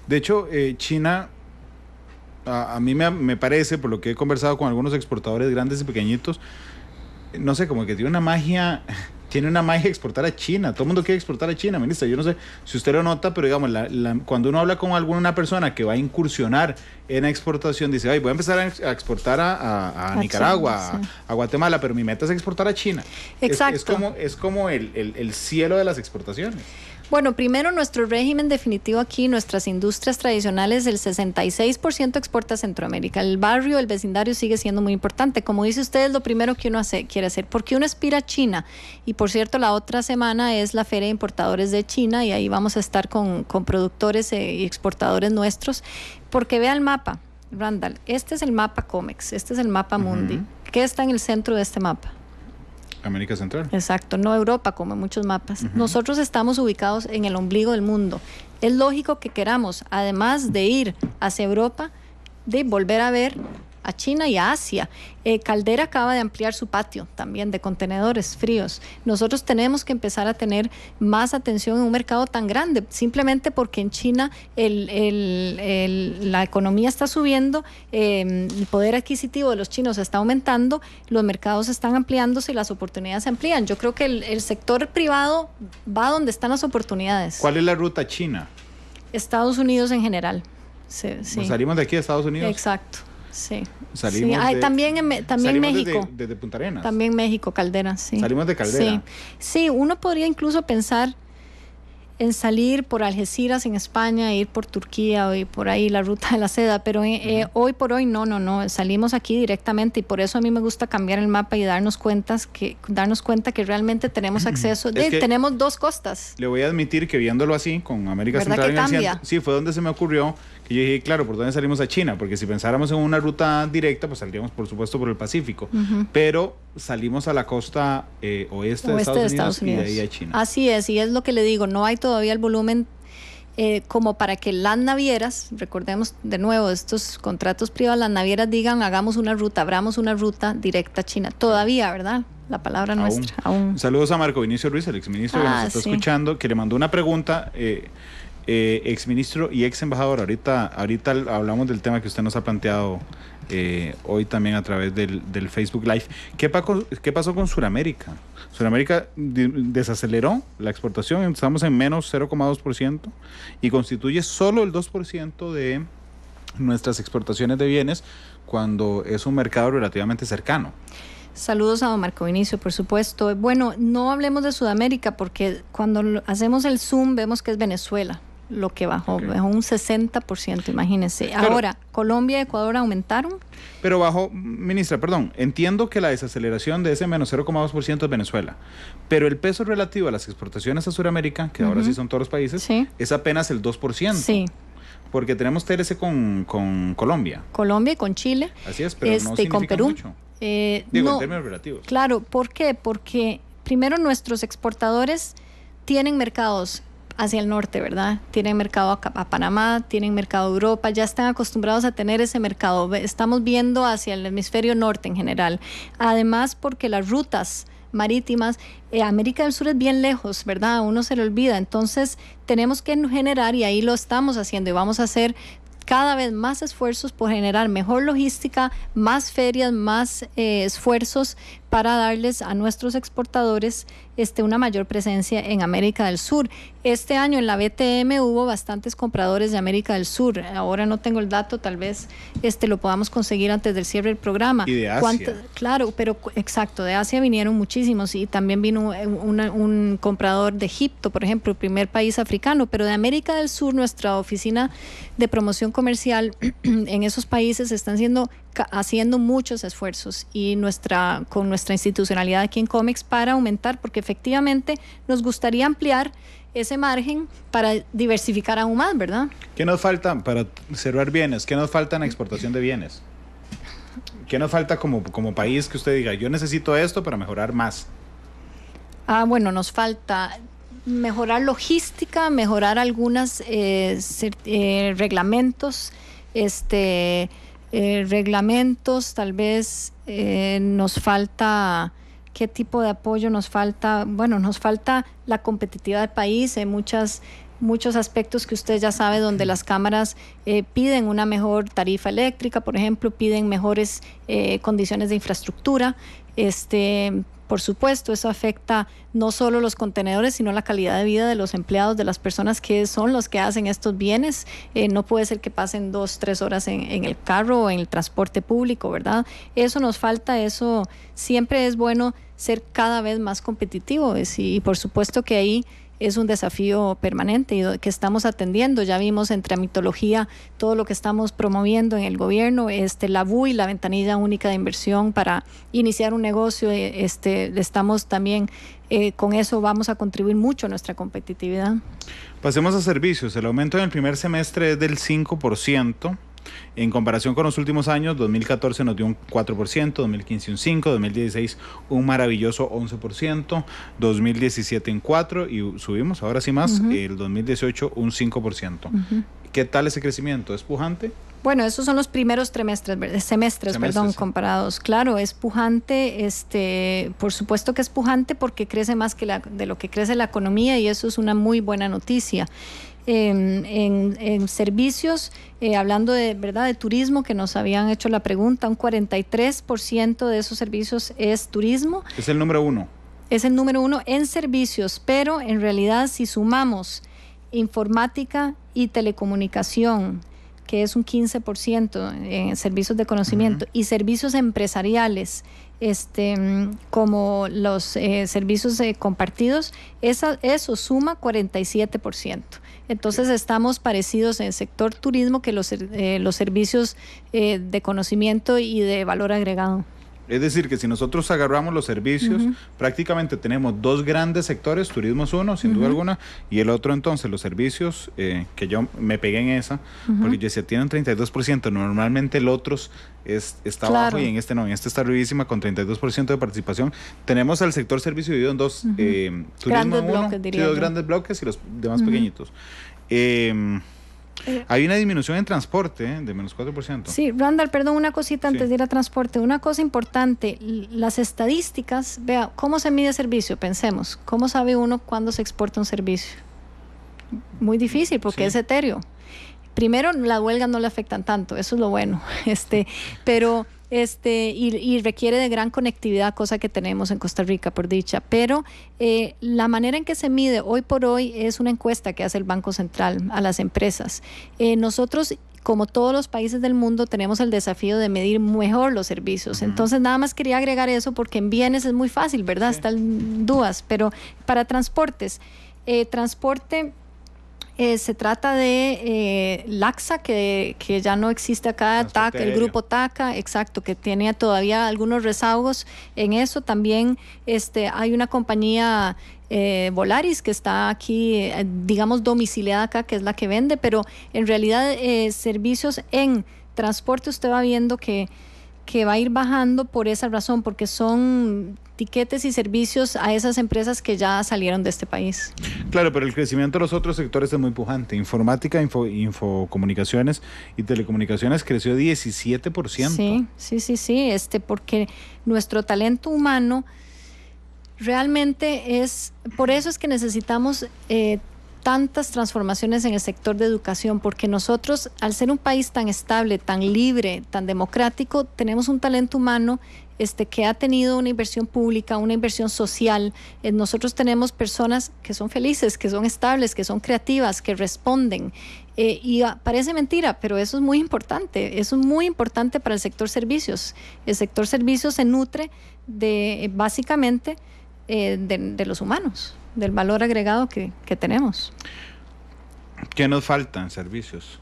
De hecho, eh, China a, a mí me, me parece, por lo que he conversado con algunos exportadores grandes y pequeñitos, no sé, como que tiene una magia, <laughs> tiene una magia exportar a China. Todo el mundo quiere exportar a China, ministra. Yo no sé si usted lo nota, pero digamos, cuando uno habla con alguna persona que va a incursionar en exportación, dice, ay, voy a empezar a, exportar a, Nicaragua, a, Guatemala, pero mi meta es exportar a China. Exacto. Es, como, es como el, el cielo de las exportaciones. Bueno, primero nuestro régimen definitivo aquí, nuestras industrias tradicionales, el 66% exporta a Centroamérica. El barrio, el vecindario sigue siendo muy importante. Como dice usted, es lo primero que uno hace, quiere hacer, porque uno aspira a China. Y por cierto, la otra semana es la Feria de Importadores de China y ahí vamos a estar con, productores eh, y exportadores nuestros, porque vea el mapa, Randall, este es el mapa COMEX, este es el mapa Mundi. ¿Qué está en el centro de este mapa? América Central. Exacto, no Europa, como en muchos mapas. Nosotros estamos ubicados en el ombligo del mundo. Es lógico que queramos, además de ir hacia Europa, de volver a ver a China y a Asia. Eh, Caldera acaba de ampliar su patio también de contenedores fríos. Nosotros tenemos que empezar a tener más atención en un mercado tan grande, simplemente porque en China el, la economía está subiendo, em, el poder adquisitivo de los chinos está aumentando, los mercados están ampliándose y las oportunidades se amplían. Yo creo que el sector privado va donde están las oportunidades. ¿Cuál es la ruta China? Estados Unidos en general. Nos salimos de aquí a Estados Unidos. Exacto. Sí. Salimos también en, también México. Desde, Punta Arenas. También México, Caldera, sí. Salimos de Caldera. Sí. uno podría incluso pensar en salir por Algeciras en España, ir por Turquía o ir por ahí la ruta de la seda, pero eh, eh, hoy por hoy no, no, no, salimos aquí directamente y por eso a mí me gusta cambiar el mapa y darnos cuentas que darnos cuenta que realmente tenemos <clears throat> acceso, tenemos dos costas. Le voy a admitir que viéndolo así con América Central, que sí fue donde se me ocurrió y yo dije, claro, ¿por dónde salimos a China? Porque si pensáramos en una ruta directa, pues saldríamos por supuesto por el Pacífico, pero salimos a la costa eh, oeste, de, Estados Unidos y de ahí a China. Así es, y es lo que le digo, no hay todavía el volumen eh, como para que las navieras, recordemos de nuevo estos contratos privados, las navieras digan hagamos una ruta, abramos una ruta directa a China. Todavía, ¿verdad? La palabra nuestra. Aún. Saludos a Marco Vinicio Ruiz, el exministro que nos ah, está escuchando, que le mandó una pregunta. Eh, eh, ex ministro y ex embajador. Ahorita, ahorita hablamos del tema que usted nos ha planteado eh, hoy también a través del, Facebook Live. ¿Qué, ¿Qué pasó con Sudamérica? Sudamérica desaceleró la exportación, estamos en menos 0,2% y constituye solo el 2% de nuestras exportaciones de bienes cuando es un mercado relativamente cercano. Saludos a don Marco Vinicio, por supuesto. Bueno, no hablemos de Sudamérica porque cuando hacemos el zoom vemos que es Venezuela lo que bajó, bajó un 60%, imagínense. Ahora, Colombia y Ecuador aumentaron. Pero bajo, ministra, perdón, entiendo que la desaceleración de ese menos 0,2% es Venezuela, pero el peso relativo a las exportaciones a Sudamérica, que ahora sí son todos los países, es apenas el 2%. Sí porque tenemos TLC con, Colombia. Colombia y con Chile. Así es, pero no este, significa con Perú. Mucho. Eh, Digo, en términos relativos. Claro, ¿por qué? Porque primero nuestros exportadores tienen mercados hacia el norte, ¿verdad? Tienen mercado a, a, Panamá, tienen mercado a Europa, ya están acostumbrados a tener ese mercado. Estamos viendo hacia el hemisferio norte en general. Además, porque las rutas marítimas, eh, América del Sur es bien lejos, ¿verdad? uno se le olvida. Entonces, tenemos que generar, y ahí lo estamos haciendo, y vamos a hacer cada vez más esfuerzos por generar mejor logística, más ferias, más eh, esfuerzos para darles a nuestros exportadores este, una mayor presencia en América del Sur. Este año en la BTM hubo bastantes compradores de América del Sur. Ahora no tengo el dato, tal vez este, lo podamos conseguir antes del cierre del programa. de Asia. Claro, pero exacto, de Asia vinieron muchísimos y también vino un comprador de Egipto, por ejemplo, el primer país africano, pero de América del Sur nuestra oficina de promoción comercial <clears throat> en esos países están siendo haciendo muchos esfuerzos y nuestra, con nuestra institucionalidad aquí en COMEX para aumentar, porque efectivamente nos gustaría ampliar ese margen para diversificar aún más, ¿verdad? ¿Qué nos falta para cerrar bienes? ¿Qué nos falta en exportación de bienes? ¿Qué nos falta como, como país que usted diga, yo necesito esto para mejorar más? Ah, bueno, nos falta mejorar logística, mejorar algunos eh, eh, reglamentos, este eh, reglamentos, tal vez eh, nos falta qué tipo de apoyo nos falta. Bueno, nos falta la competitividad del país. en muchas, muchos aspectos que usted ya sabe donde las cámaras eh, piden una mejor tarifa eléctrica, por ejemplo, piden mejores condiciones de infraestructura. Este, por supuesto, eso afecta no solo los contenedores, sino la calidad de vida de los empleados, de las personas que son los que hacen estos bienes. Eh, no puede ser que pasen dos, tres horas en, el carro o en el transporte público, ¿verdad? Eso nos falta, eso siempre es bueno ser cada vez más competitivo y por supuesto que ahí es un desafío permanente y que estamos atendiendo. Ya vimos en Tramitología todo lo que estamos promoviendo en el gobierno, este, la BUI, la ventanilla única de inversión para iniciar un negocio, eh, este, estamos también eh, con eso vamos a contribuir mucho a nuestra competitividad. Pasemos a servicios. El aumento en el primer semestre es del 5%. En comparación con los últimos años, 2014 nos dio un 4%, 2015 un 5%, 2016 un maravilloso 11%, 2017 un 4% y subimos, ahora sí más, el 2018 un 5%. ¿Qué tal ese crecimiento? ¿Es pujante? Bueno, esos son los primeros trimestres, semestres, perdón, comparados. Claro, es pujante, este, por supuesto que es pujante porque crece más que la, de lo que crece la economía y eso es una muy buena noticia en, servicios, eh, hablando de, ¿verdad? de turismo, que nos habían hecho la pregunta, un 43% de esos servicios es turismo. Es el número uno. Es el número uno en servicios, pero en realidad si sumamos informática y telecomunicación, que es un 15% en servicios de conocimiento, y servicios empresariales, este, como los eh, servicios eh, compartidos, eso suma 47%. Entonces estamos parecidos en el sector turismo que los, eh, los servicios eh, de conocimiento y de valor agregado. Es decir, que si nosotros agarramos los servicios, prácticamente tenemos dos grandes sectores, turismo es uno, sin duda alguna, y el otro entonces, los servicios, eh, que yo me pegué en esa, porque yo decía, tienen 32%, normalmente el otro es, está abajo y en este no, en este está ruidísima con 32% de participación. Tenemos al sector servicio dividido en dos, eh, turismo uno, dos grandes bloques y los demás pequeñitos. Em, eh. Hay una disminución en transporte ¿eh? de menos 4%. Sí, Randall, perdón, una cosita antes de ir a transporte. Una cosa importante, las estadísticas, vea, ¿cómo se mide servicio? Pensemos, ¿cómo sabe uno cuándo se exporta un servicio? Muy difícil porque es etéreo. Primero, las huelgas no le afectan tanto, eso es lo bueno. <laughs> Este, pero este, y, requiere de gran conectividad, cosa que tenemos en Costa Rica, por dicha. Pero eh, la manera en que se mide hoy por hoy es una encuesta que hace el Banco Central a las empresas. Eh, nosotros como todos los países del mundo, tenemos el desafío de medir mejor los servicios. Entonces, nada más quería agregar eso porque en bienes es muy fácil, ¿verdad? Están dudas, pero para transportes, eh, transporte eh, se trata de eh, LAXA, que, ya no existe acá, el grupo TACA, exacto, que tiene todavía algunos rezagos en eso. También este, hay una compañía eh, Volaris, que está aquí, digamos, domiciliada acá, que es la que vende, pero en realidad servicios en transporte usted va viendo que, que va a ir bajando por esa razón, porque son y servicios a esas empresas que ya salieron de este país. Claro, pero el crecimiento de los otros sectores es muy pujante. Informática, infocomunicaciones y telecomunicaciones creció 17%. Sí, sí, sí, sí, este, porque nuestro talento humano realmente es, por eso es que necesitamos... Eh, tantas transformaciones en el sector de educación, porque nosotros, al ser un país tan estable, tan libre, tan democrático, tenemos un talento humano este, que ha tenido una inversión pública, una inversión social. Eh, nosotros tenemos personas que son felices, que son estables, que son creativas, que responden. Eh, y ah, parece mentira, pero eso es muy importante. Eso es muy importante para el sector servicios. El sector servicios se nutre de, eh, básicamente de, los humanos, del valor agregado que, tenemos. ¿Qué nos faltan? servicios?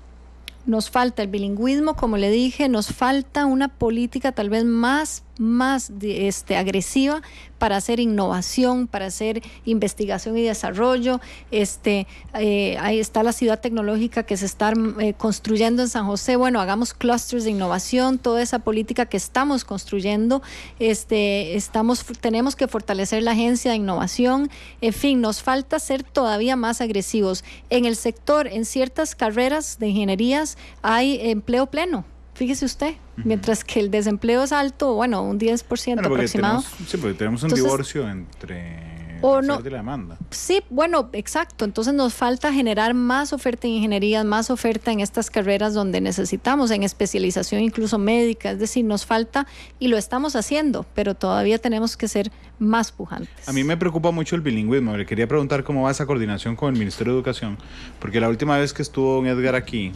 Nos falta el bilingüismo, como le dije, nos falta una política tal vez más más este, agresiva para hacer innovación, para hacer investigación y desarrollo. Este, eh, ahí está la ciudad tecnológica que se está mm, eh, construyendo en San José. Bueno, hagamos clusters de innovación, toda esa política que estamos construyendo. Este, estamos, tenemos que fortalecer la agencia de innovación. En fin, nos falta ser todavía más agresivos. En el sector, en ciertas carreras de ingenierías, hay empleo pleno Fíjese usted, mientras que el desempleo es alto, bueno, un 10% aproximado. sí, porque tenemos un divorcio entre la la demanda. Sí, bueno, exacto. Entonces nos falta generar más oferta en ingeniería, más oferta en estas carreras donde necesitamos, en especialización incluso médica. Es decir, nos falta y lo estamos haciendo, pero todavía tenemos que ser más pujantes. A mí me preocupa mucho el bilingüismo. Le quería preguntar cómo va esa coordinación con el Ministerio de Educación, porque la última vez que estuvo Edgar aquí,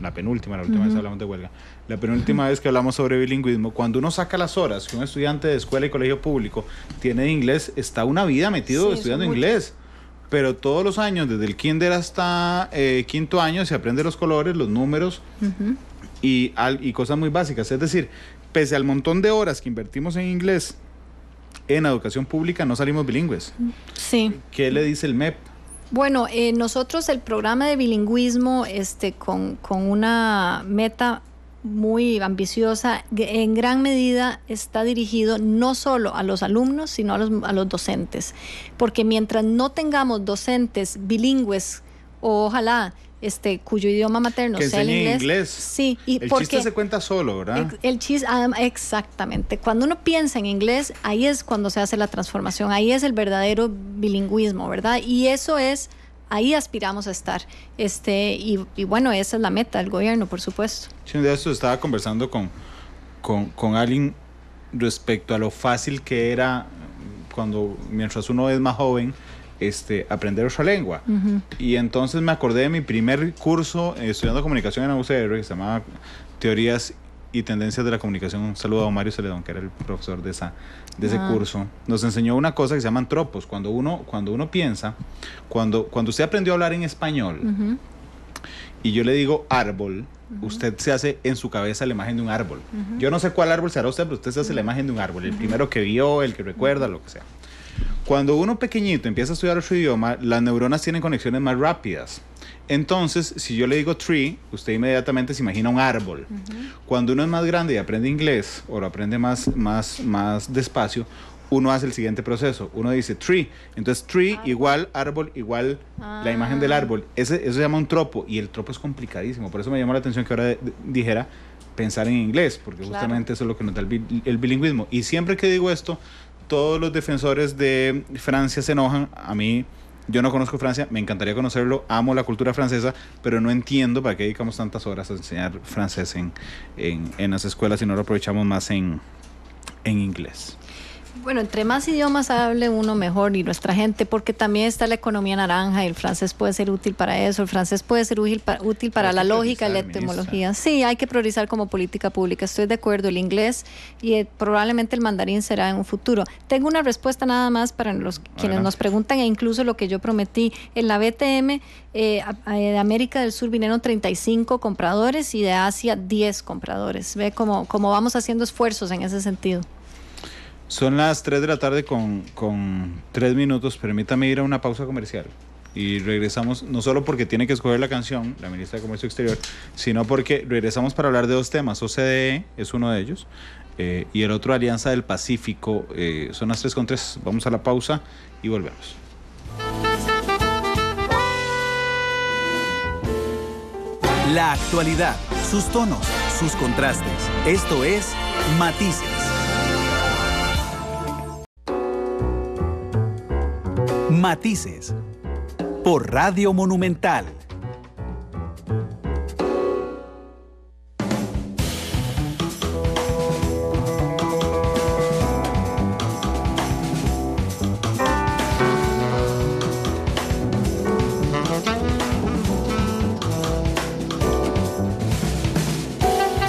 la penúltima, la última vez hablamos de huelga la penúltima vez que hablamos sobre bilingüismo, cuando uno saca las horas que un estudiante de escuela y colegio público tiene de inglés, está una vida metido estudiando inglés. Pero todos los años, desde el kinder hasta eh, quinto año, se aprende los colores, los números y, y cosas muy básicas. Es decir, pese al montón de horas que invertimos en inglés en educación pública, no salimos bilingües. Sí. ¿Qué le dice el MEP? Bueno, eh, nosotros el programa de bilingüismo, este, con, con una meta muy ambiciosa, en gran medida está dirigido no solo a los alumnos, sino a los, a los docentes. Porque mientras no tengamos docentes bilingües, ojalá este, cuyo idioma materno sea el inglés. Sí, y el porque, chiste se cuenta solo, ¿verdad? El, chiste, ah, exactamente. Cuando uno piensa en inglés, ahí es cuando se hace la transformación, ahí es el verdadero bilingüismo, ¿verdad? Y eso es ahí aspiramos a estar. Este, y, bueno, esa es la meta del gobierno, por supuesto. Sí, de eso estaba conversando con, con, alguien respecto a lo fácil que era cuando, mientras uno es más joven, este, aprender otra lengua. Y entonces me acordé de mi primer curso eh, estudiando comunicación en la UCR, que se llamaba Teorías y Tendencias de la Comunicación. Un saludo a Mario Celedón, que era el profesor de esa, de ese curso, nos enseñó una cosa que se llaman tropos. Cuando uno, cuando uno piensa, cuando, cuando usted aprendió a hablar en español y yo le digo árbol, usted se hace en su cabeza la imagen de un árbol. Yo no sé cuál árbol será usted, pero usted se hace la imagen de un árbol, el primero que vio, el que recuerda, lo que sea. Cuando uno pequeñito empieza a estudiar otro idioma, las neuronas tienen conexiones más rápidas. Entonces, si yo le digo tree, usted inmediatamente se imagina un árbol. Cuando uno es más grande y aprende inglés o lo aprende más, más, más despacio, uno hace el siguiente proceso. Uno dice tree. Entonces, tree ah. igual árbol igual la imagen del ah. árbol. eso se llama un tropo y el tropo es complicadísimo. Por eso me llamó la atención que ahora dijera pensar en inglés, porque justamente eso es lo que nos da el bilingüismo. Y siempre que digo esto, todos los defensores de Francia se enojan. A mí, yo no conozco Francia, me encantaría conocerlo, amo la cultura francesa, pero no entiendo para qué dedicamos tantas horas a enseñar francés en, en, en las escuelas si no lo aprovechamos más en, en inglés. Bueno, entre más idiomas hable uno mejor y nuestra gente, porque también está la economía naranja y el francés puede ser útil para eso, el francés puede ser útil para, útil para la lógica, la etimología. Sí, hay que priorizar como política pública, estoy de acuerdo, el inglés y eh, probablemente el mandarín será en un futuro. Tengo una respuesta nada más para los quienes nos preguntan e incluso lo que yo prometí. En la BTM eh, de América del Sur vinieron 35 compradores y de Asia 10 compradores. Ve como cómo vamos haciendo esfuerzos en ese sentido. Son las 3 de la tarde con, con 3 minutos. Permítame ir a una pausa comercial. Y regresamos, no solo porque tiene que escoger la canción, la ministra de Comercio Exterior, sino porque regresamos para hablar de dos temas. OCDE es uno de ellos eh, y el otro Alianza del Pacífico. Eh, son las 3 con 3. Vamos a la pausa y volvemos. La actualidad, sus tonos, sus contrastes. Esto es Matices Matices por Radio Monumental.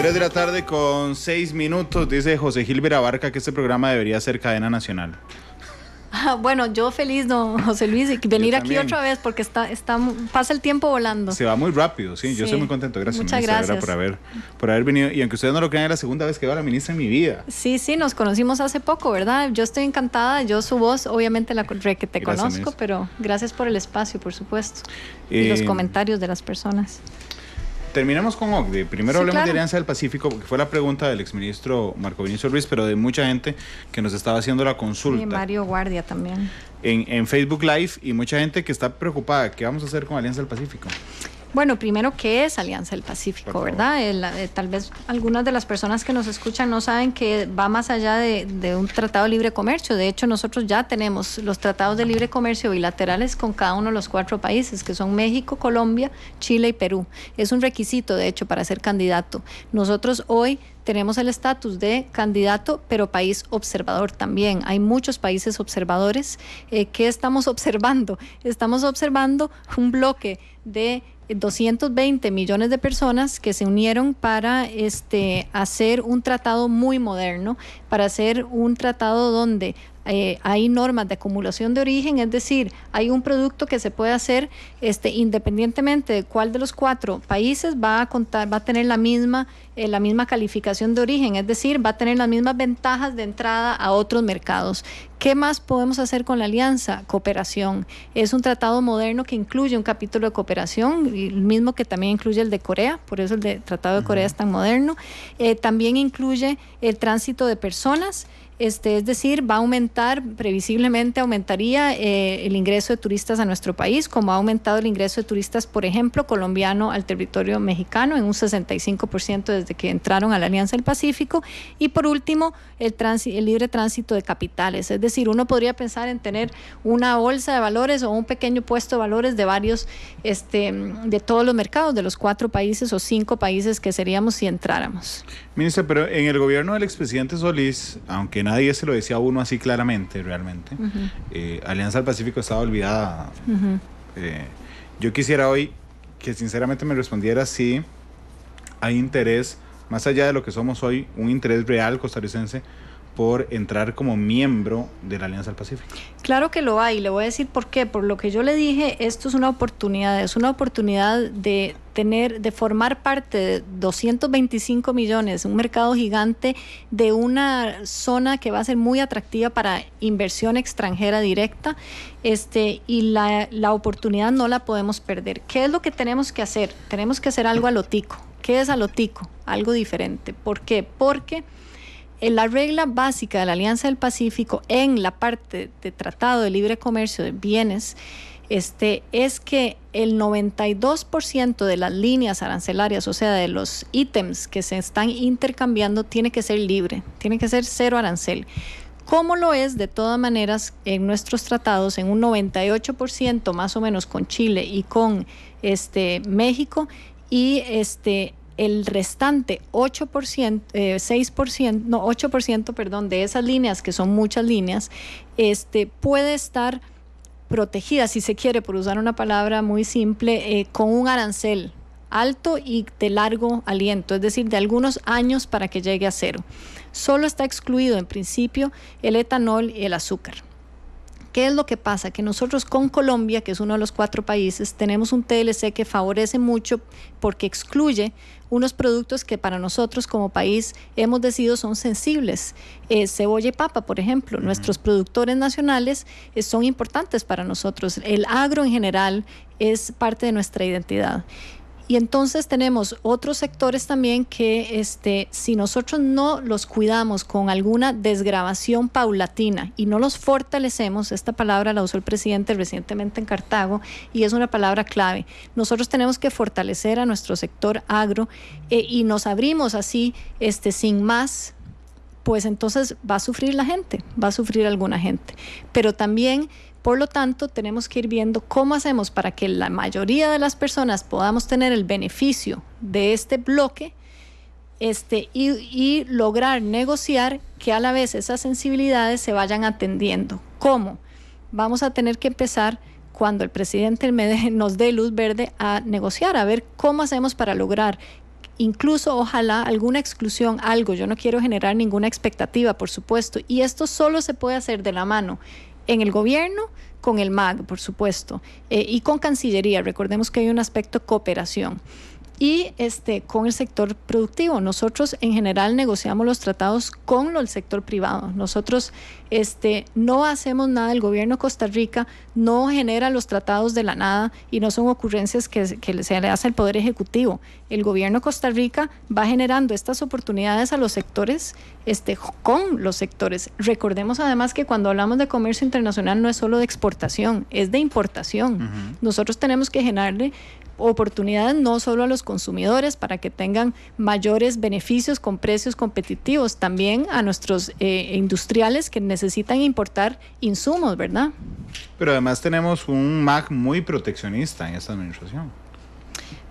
de la tarde con seis minutos, dice José Gilbert Abarca que este programa debería ser cadena nacional. Ah, bueno, yo feliz, don José Luis, y venir aquí otra vez porque está, está, pasa el tiempo volando. Se va muy rápido, sí. Yo estoy muy contento. Gracias, Por haber, por haber venido. Y aunque ustedes no lo crean, es la segunda vez que va a la ministra en mi vida. Sí, sí, nos conocimos hace poco, ¿verdad? Yo estoy encantada. Yo su voz, obviamente, la que te conozco, pero gracias por el espacio, por supuesto. y los eh, comentarios de las personas terminamos con OCDE. Primero hablemos de Alianza del Pacífico, porque fue la pregunta del exministro Marco Vinicio Ruiz, pero de mucha gente que nos estaba haciendo la consulta. Y Mario Guardia también. En, en Facebook Live y mucha gente que está preocupada. ¿Qué vamos a hacer con Alianza del Pacífico? Bueno, primero, ¿qué es Alianza del Pacífico, verdad? Eh, tal vez algunas de las personas que nos escuchan no saben que va más allá de, un tratado de libre comercio. De hecho, nosotros ya tenemos los tratados de libre comercio bilaterales con cada uno de los cuatro países, que son México, Colombia, Chile y Perú. Es un requisito, de hecho, para ser candidato. Nosotros hoy tenemos el estatus de candidato, pero país observador también. Hay muchos países observadores. que eh, ¿Qué estamos observando? Estamos observando un bloque de 220 millones de personas que se unieron para este, hacer un tratado muy moderno, para hacer un tratado donde eh, hay normas de acumulación de origen, es decir, hay un producto que se puede hacer este, independientemente de cuál de los cuatro países va a contar, va a tener la misma, eh, la misma calificación de origen, es decir, va a tener las mismas ventajas de entrada a otros mercados. ¿Qué más podemos hacer con la alianza? Cooperación. Es un tratado moderno que incluye un capítulo de cooperación, el mismo que también incluye el de Corea, por eso el Tratado de Corea es tan moderno. Eh, también incluye el tránsito de personas. Este, es decir, va a aumentar, previsiblemente aumentaría eh, el ingreso de turistas a nuestro país, como ha aumentado el ingreso de turistas, por ejemplo, colombiano al territorio mexicano en un 65% desde que entraron a la Alianza del Pacífico. Y por último, el, libre tránsito de capitales. Es decir, uno podría pensar en tener una bolsa de valores o un pequeño puesto de valores de varios, este, de todos los mercados, de los cuatro países o cinco países que seríamos si entráramos. Ministro, pero en el gobierno del expresidente Solís, aunque nadie se lo decía a uno así claramente, realmente, eh, Alianza del Pacífico estaba olvidada. Eh, yo quisiera hoy que sinceramente me respondiera si hay interés, más allá de lo que somos hoy, un interés real costarricense por entrar como miembro de la Alianza del Pacífico? Claro que lo hay, le voy a decir por qué. Por lo que yo le dije, esto es una oportunidad, es una oportunidad de tener, de formar parte de 225 millones, un mercado gigante de una zona que va a ser muy atractiva para inversión extranjera directa, este, y la, oportunidad no la podemos perder. ¿Qué es lo que tenemos que hacer? Tenemos que hacer algo a lotico. ¿Qué es a lotico? Algo diferente. ¿Por qué? Porque la regla básica de la Alianza del Pacífico en la parte de Tratado de Libre Comercio de Bienes este, es que el 92% de las líneas arancelarias, o sea, de los ítems que se están intercambiando, tiene que ser libre, tiene que ser cero arancel. Como lo es, de todas maneras, en nuestros tratados, en un 98% más o menos con Chile y con este, México, y este, el restante 8%, 6%, eh, no, 8%, perdón, de esas líneas, que son muchas líneas, este, puede estar protegida, si se quiere, por usar una palabra muy simple, eh, con un arancel alto y de largo aliento, es decir, de algunos años para que llegue a cero. Solo está excluido en principio el etanol y el azúcar. ¿Qué es lo que pasa? Que nosotros con Colombia, que es uno de los cuatro países, tenemos un TLC que favorece mucho porque excluye unos productos que para nosotros como país hemos decidido son sensibles. Eh, cebolla y papa, por ejemplo, nuestros productores nacionales eh, son importantes para nosotros. El agro en general es parte de nuestra identidad. Y entonces tenemos otros sectores también que este, si nosotros no los cuidamos con alguna desgrabación paulatina y no los fortalecemos, esta palabra la usó el presidente recientemente en Cartago y es una palabra clave. Nosotros tenemos que fortalecer a nuestro sector agro eh, y nos abrimos así este, sin más pues entonces va a sufrir la gente, va a sufrir alguna gente. Pero también por lo tanto, tenemos que ir viendo cómo hacemos para que la mayoría de las personas podamos tener el beneficio de este bloque este, y, y lograr negociar que a la vez esas sensibilidades se vayan atendiendo. ¿Cómo? Vamos a tener que empezar cuando el presidente <laughs> nos dé luz verde a negociar, a ver cómo hacemos para lograr incluso ojalá alguna exclusión, algo. Yo no quiero generar ninguna expectativa, por supuesto, y esto solo se puede hacer de la mano en el gobierno, con el MAG, por supuesto, eh, y con Cancillería. Recordemos que hay un aspecto de cooperación y este, con el sector productivo. Nosotros en general negociamos los tratados con el sector privado. Nosotros este, no hacemos nada, el gobierno de Costa Rica no genera los tratados de la nada y no son ocurrencias que, se le hace al Poder Ejecutivo. El gobierno de Costa Rica va generando estas oportunidades a los sectores este, con los sectores. Recordemos además que cuando hablamos de comercio internacional no es solo de exportación, es de importación. Nosotros tenemos que generarle oportunidades no solo a los consumidores para que tengan mayores beneficios con precios competitivos, también a nuestros eh, industriales que necesitan importar insumos, ¿verdad? Pero además tenemos un MAC muy proteccionista en esta administración.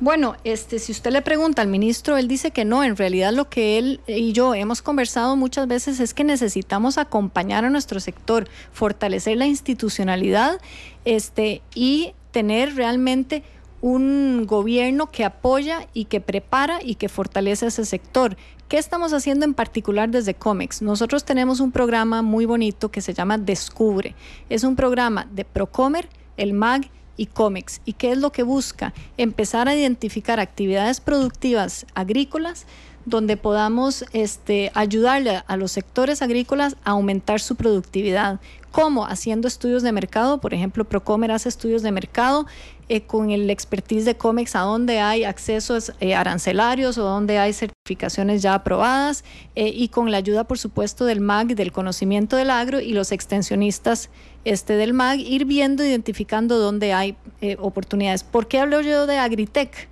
Bueno, este, si usted le pregunta al ministro, él dice que no. En realidad, lo que él y yo hemos conversado muchas veces es que necesitamos acompañar a nuestro sector, fortalecer la institucionalidad, este, y tener realmente un gobierno que apoya y que prepara y que fortalece ese sector. ¿Qué estamos haciendo en particular desde COMEX? Nosotros tenemos un programa muy bonito que se llama Descubre. Es un programa de Procomer, el MAG y COMEX. ¿Y qué es lo que busca? Empezar a identificar actividades productivas agrícolas donde podamos este, ayudarle a los sectores agrícolas a aumentar su productividad. ¿Cómo? Haciendo estudios de mercado, por ejemplo, Procomer hace estudios de mercado, eh, con el expertise de COMEX a dónde hay accesos eh, arancelarios o dónde hay certificaciones ya aprobadas eh, y con la ayuda, por supuesto, del MAG, del conocimiento del agro y los extensionistas este, del MAG, ir viendo, identificando dónde hay oportunidades. ¿Por qué hablo yo de Agritech?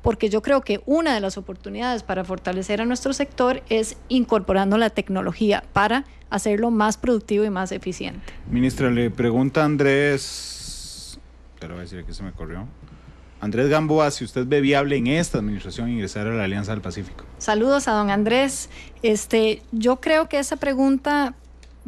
Porque yo creo que una de las oportunidades para fortalecer a nuestro sector es incorporando la tecnología para hacerlo más productivo y más eficiente. Ministra, le pregunta Andrés pero voy a decir que se me corrió. Andrés Gamboa, si usted ve viable en esta administración ingresar a la Alianza del Pacífico. Saludos a don Andrés. Este, yo creo que esa pregunta,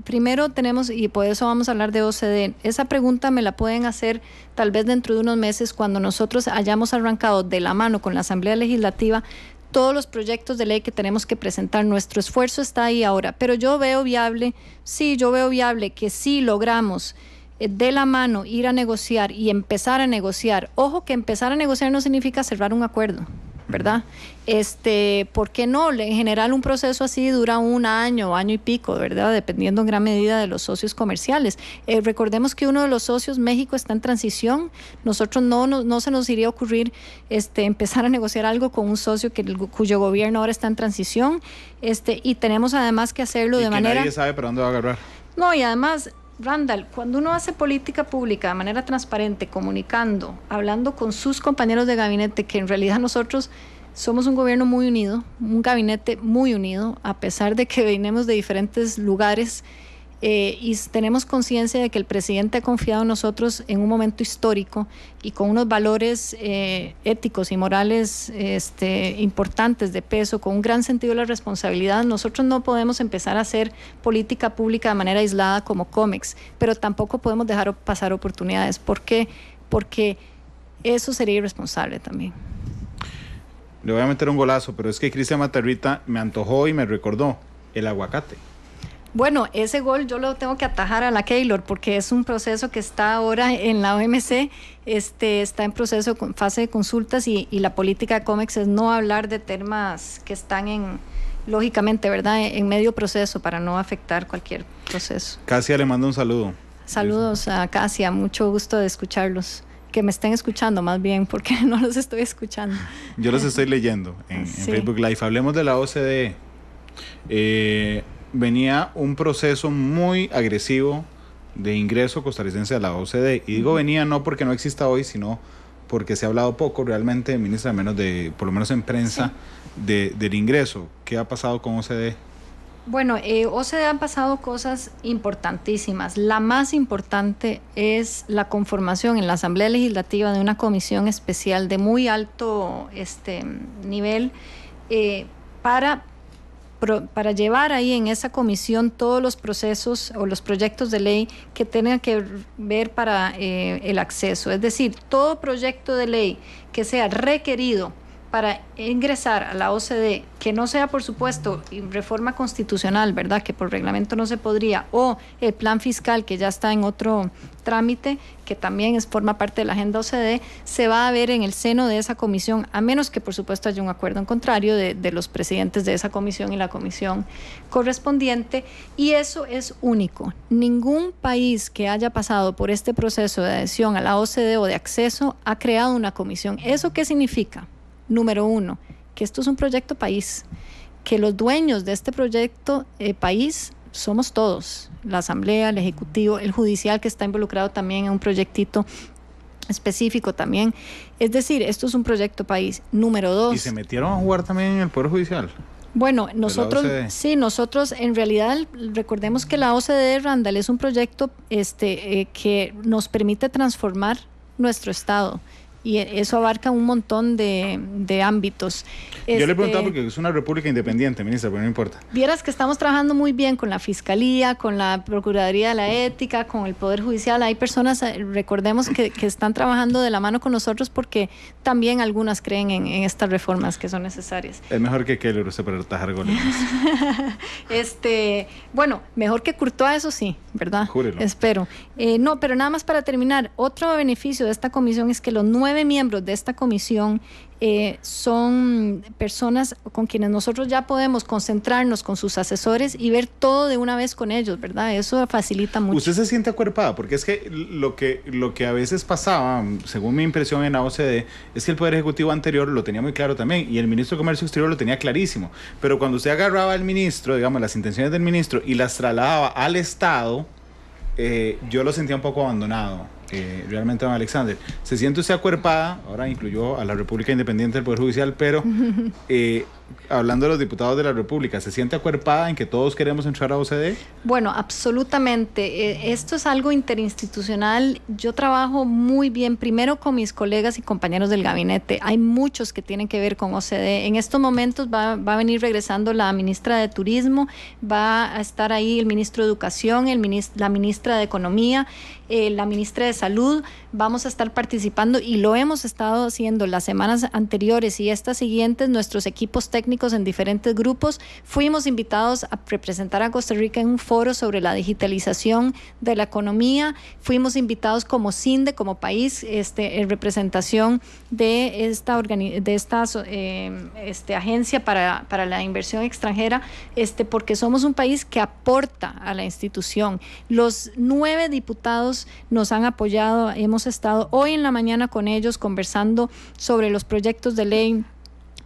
primero tenemos, y por eso vamos a hablar de OCDE, esa pregunta me la pueden hacer tal vez dentro de unos meses cuando nosotros hayamos arrancado de la mano con la Asamblea Legislativa todos los proyectos de ley que tenemos que presentar. Nuestro esfuerzo está ahí ahora, pero yo veo viable, sí, yo veo viable que sí logramos eh, de la mano ir a negociar y empezar a negociar, ojo que empezar a negociar no significa cerrar un acuerdo. ¿verdad? Este, ¿por qué no? En general un proceso así dura un año, año y pico, ¿verdad? Dependiendo en gran medida de los socios comerciales. Eh, recordemos que uno de los socios, México, está en transición. Nosotros no, no, se nos iría a ocurrir este, <laughs> empezar a negociar algo con un socio cuyo gobierno ahora está en transición. Este, y tenemos además que hacerlo de manera... Nadie sabe para dónde va a agarrar. No, y además Randall, cuando uno hace política pública de manera transparente, comunicando, hablando con sus compañeros de gabinete, que en realidad <laughs> nosotros somos un gobierno muy unido, un gabinete muy unido, a pesar de que venimos de diferentes lugares eh, y tenemos conciencia de que el presidente ha confiado en nosotros en un momento histórico y con unos valores eh, éticos y morales este, importantes de peso, con un gran sentido de la responsabilidad, nosotros no podemos empezar a hacer política pública de manera aislada como COMEX, pero tampoco podemos dejar pasar oportunidades. ¿Por Porque eso sería irresponsable también. Le voy a meter un golazo, pero es que Cristian Matarrita me antojó y me recordó el aguacate. Bueno, ese gol yo lo tengo que atajar a la Keylor porque es un proceso que está ahora en la OMC, este, está en proceso con fase de consultas y, la política de COMEX es no hablar de temas que están en, lógicamente, ¿verdad?, e, en medio proceso para no afectar cualquier proceso. Casia le mando un saludo. Saludos a Casia, mucho gusto de escucharlos que me estén escuchando más bien, porque <laughs> no los estoy escuchando. Yo los estoy leyendo en, en Facebook Live. Hablemos de la OCDE. Eh, venía un proceso muy agresivo de ingreso costarricense a la OCDE. Y digo venía no porque no exista hoy, sino porque se ha hablado poco realmente, ministra, menos de, por lo menos en prensa, de, del ingreso. ¿Qué ha pasado con OCDE? Bueno, eh, OCDE han pasado cosas importantísimas. La más importante es la conformación en la Asamblea Legislativa de una comisión especial de muy alto este, nivel eh, para para llevar ahí en esa comisión todos los procesos o los proyectos de ley que tengan que ver para eh, el acceso. Es decir, todo proyecto de ley que sea requerido para ingresar a la OCDE, que no sea, por supuesto, reforma constitucional, ¿verdad? Que por reglamento no se podría, o el plan fiscal que ya está en otro trámite que también es, forma parte de la agenda OCDE, se va a ver en el seno de esa comisión, a menos que por supuesto haya un acuerdo en contrario de, los presidentes de esa comisión y la comisión correspondiente. Y eso es único. Ningún país que haya pasado por este proceso de adhesión a la OCDE o de acceso ha creado una comisión. ¿Eso qué significa? Número uno, que esto es un proyecto país, que los dueños de este proyecto eh, país somos todos, la Asamblea, el Ejecutivo, el Judicial que está involucrado también en un proyectito específico también. Es decir, esto es un proyecto país. Número dos. ¿Y se metieron a jugar también en el Poder Judicial? Bueno, nosotros, sí, nosotros en realidad recordemos que la OCDE Randall es un proyecto este, eh, que nos permite transformar nuestro Estado y eso abarca un montón de, ámbitos. Yo le preguntaba este, porque es una república independiente, ministra, pero no importa. Vieras que estamos trabajando muy bien con la Fiscalía, con la Procuraduría de la Ética, con el Poder Judicial. Hay personas, eh, recordemos, que, están trabajando de la mano con nosotros porque también algunas creen en, estas reformas que son necesarias. Es mejor que Keller para tajar <laughs> este, bueno, mejor que a eso sí, ¿verdad? Espero. Eh, no, pero nada más para terminar, otro beneficio de esta comisión es que los nueve miembros de esta comisión eh, son personas con quienes nosotros ya podemos concentrarnos con sus asesores y ver todo de una vez con ellos, ¿verdad? Eso facilita mucho. Usted se siente acuerpada, porque es que lo que, lo que a veces pasaba, según mi impresión en la OCDE, es que el Poder Ejecutivo anterior lo tenía muy claro también y el ministro de Comercio Exterior lo tenía clarísimo. Pero cuando usted agarraba al ministro, digamos, las intenciones del ministro y las trasladaba al Estado, eh, yo lo sentía un poco abandonado. Eh, realmente don Alexander. Se siente usted acuerpada, ahora incluyó a la República Independiente del Poder Judicial, pero <laughs> eh, hablando de los diputados de la República, ¿se siente acuerpada en que todos queremos entrar a OCDE? Bueno, absolutamente. E, esto es algo interinstitucional. Yo trabajo muy bien, primero con mis colegas y compañeros del gabinete. Hay muchos que tienen que ver con OCDE. En estos momentos va, a venir regresando la ministra de Turismo, va a estar ahí el ministro de Educación, el la ministra de Economía, eh, la ministra de Salud. Vamos a estar participando y lo hemos estado haciendo las semanas anteriores y estas siguientes, nuestros equipos técnicos técnicos en diferentes grupos, fuimos invitados a representar a Costa Rica en un foro sobre la digitalización de la economía, fuimos invitados como CINDE, como país, este, en representación de esta, de esta eh, este, agencia para, la inversión extranjera, este, porque somos un país que aporta a la institución. Los nueve diputados nos han apoyado, hemos estado hoy en la mañana con ellos conversando sobre los proyectos de ley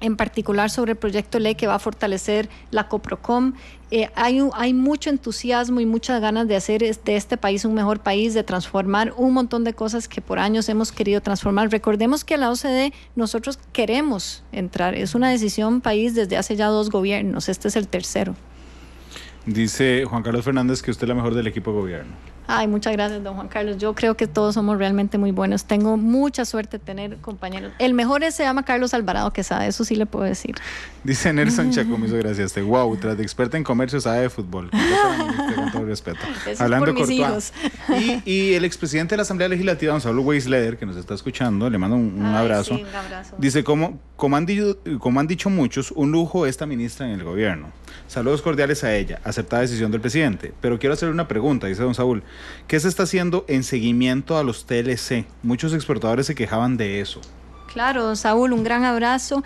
en particular sobre el proyecto ley que va a fortalecer la COPROCOM. Eh, hay, hay mucho entusiasmo y muchas ganas de hacer de este país un mejor país, de transformar un montón de cosas que por años hemos querido transformar. Recordemos que la OCDE nosotros queremos entrar, es una decisión país desde hace ya dos gobiernos, este es el tercero. Dice Juan Carlos Fernández que usted es la mejor del equipo de gobierno. Ay, muchas gracias, don Juan Carlos. Yo creo que todos somos realmente muy buenos. Tengo mucha suerte de tener compañeros. El mejor es, se llama Carlos Alvarado que sabe, eso sí le puedo decir. Dice Nelson <laughs> Chacomiso, gracias. Te, wow, tras de experta en comercio, sabe de fútbol. Con todo respeto. <laughs> Hablando con y, y, el expresidente de la Asamblea Legislativa, don Gonzalo Weisleder, que nos está escuchando, le mando un, abrazo. un abrazo. Dice, como, como, han como han dicho muchos, un lujo esta ministra en el gobierno. Saludos cordiales a ella, aceptada decisión del presidente. Pero quiero hacerle una pregunta, dice don Saúl. ¿Qué se está haciendo en seguimiento a los TLC? Muchos exportadores se quejaban de eso. Claro, don Saúl, un gran abrazo.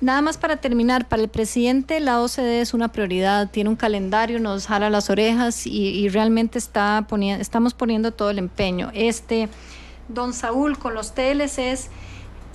Nada más para terminar, para el presidente la OCDE es una prioridad, tiene un calendario, nos jala las orejas y, realmente está estamos poniendo todo el empeño. Este, don Saúl, con los TLCs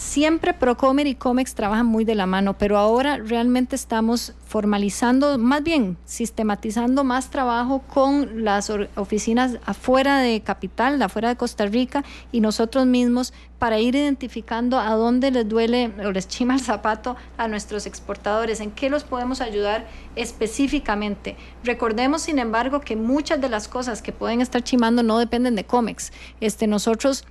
siempre Procomer y COMEX trabajan muy de la mano, pero ahora realmente estamos formalizando, más bien sistematizando más trabajo con las oficinas afuera de capital, afuera de Costa Rica y nosotros mismos para ir identificando a dónde les duele o les chima el zapato a nuestros exportadores, en qué los podemos ayudar específicamente. Recordemos, sin embargo, que muchas de las cosas que pueden estar chimando no dependen de COMEX. Este, nosotros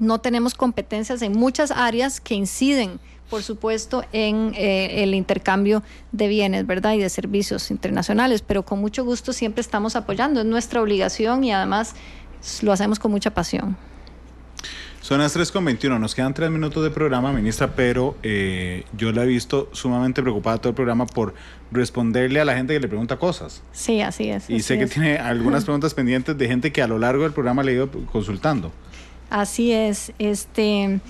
no tenemos competencias en muchas áreas que inciden por supuesto, en eh, el intercambio de bienes, ¿verdad? Y de servicios internacionales, pero con mucho gusto siempre estamos apoyando, es nuestra obligación y además lo hacemos con mucha pasión. Son las 21 nos quedan 3 minutos de programa, ministra, pero eh, yo la he visto sumamente preocupada todo el programa por responderle a la gente que le pregunta cosas. Sí, así es. Y sé que tiene algunas <laughs> preguntas pendientes de gente que a lo largo del programa le he ido consultando. Así es, este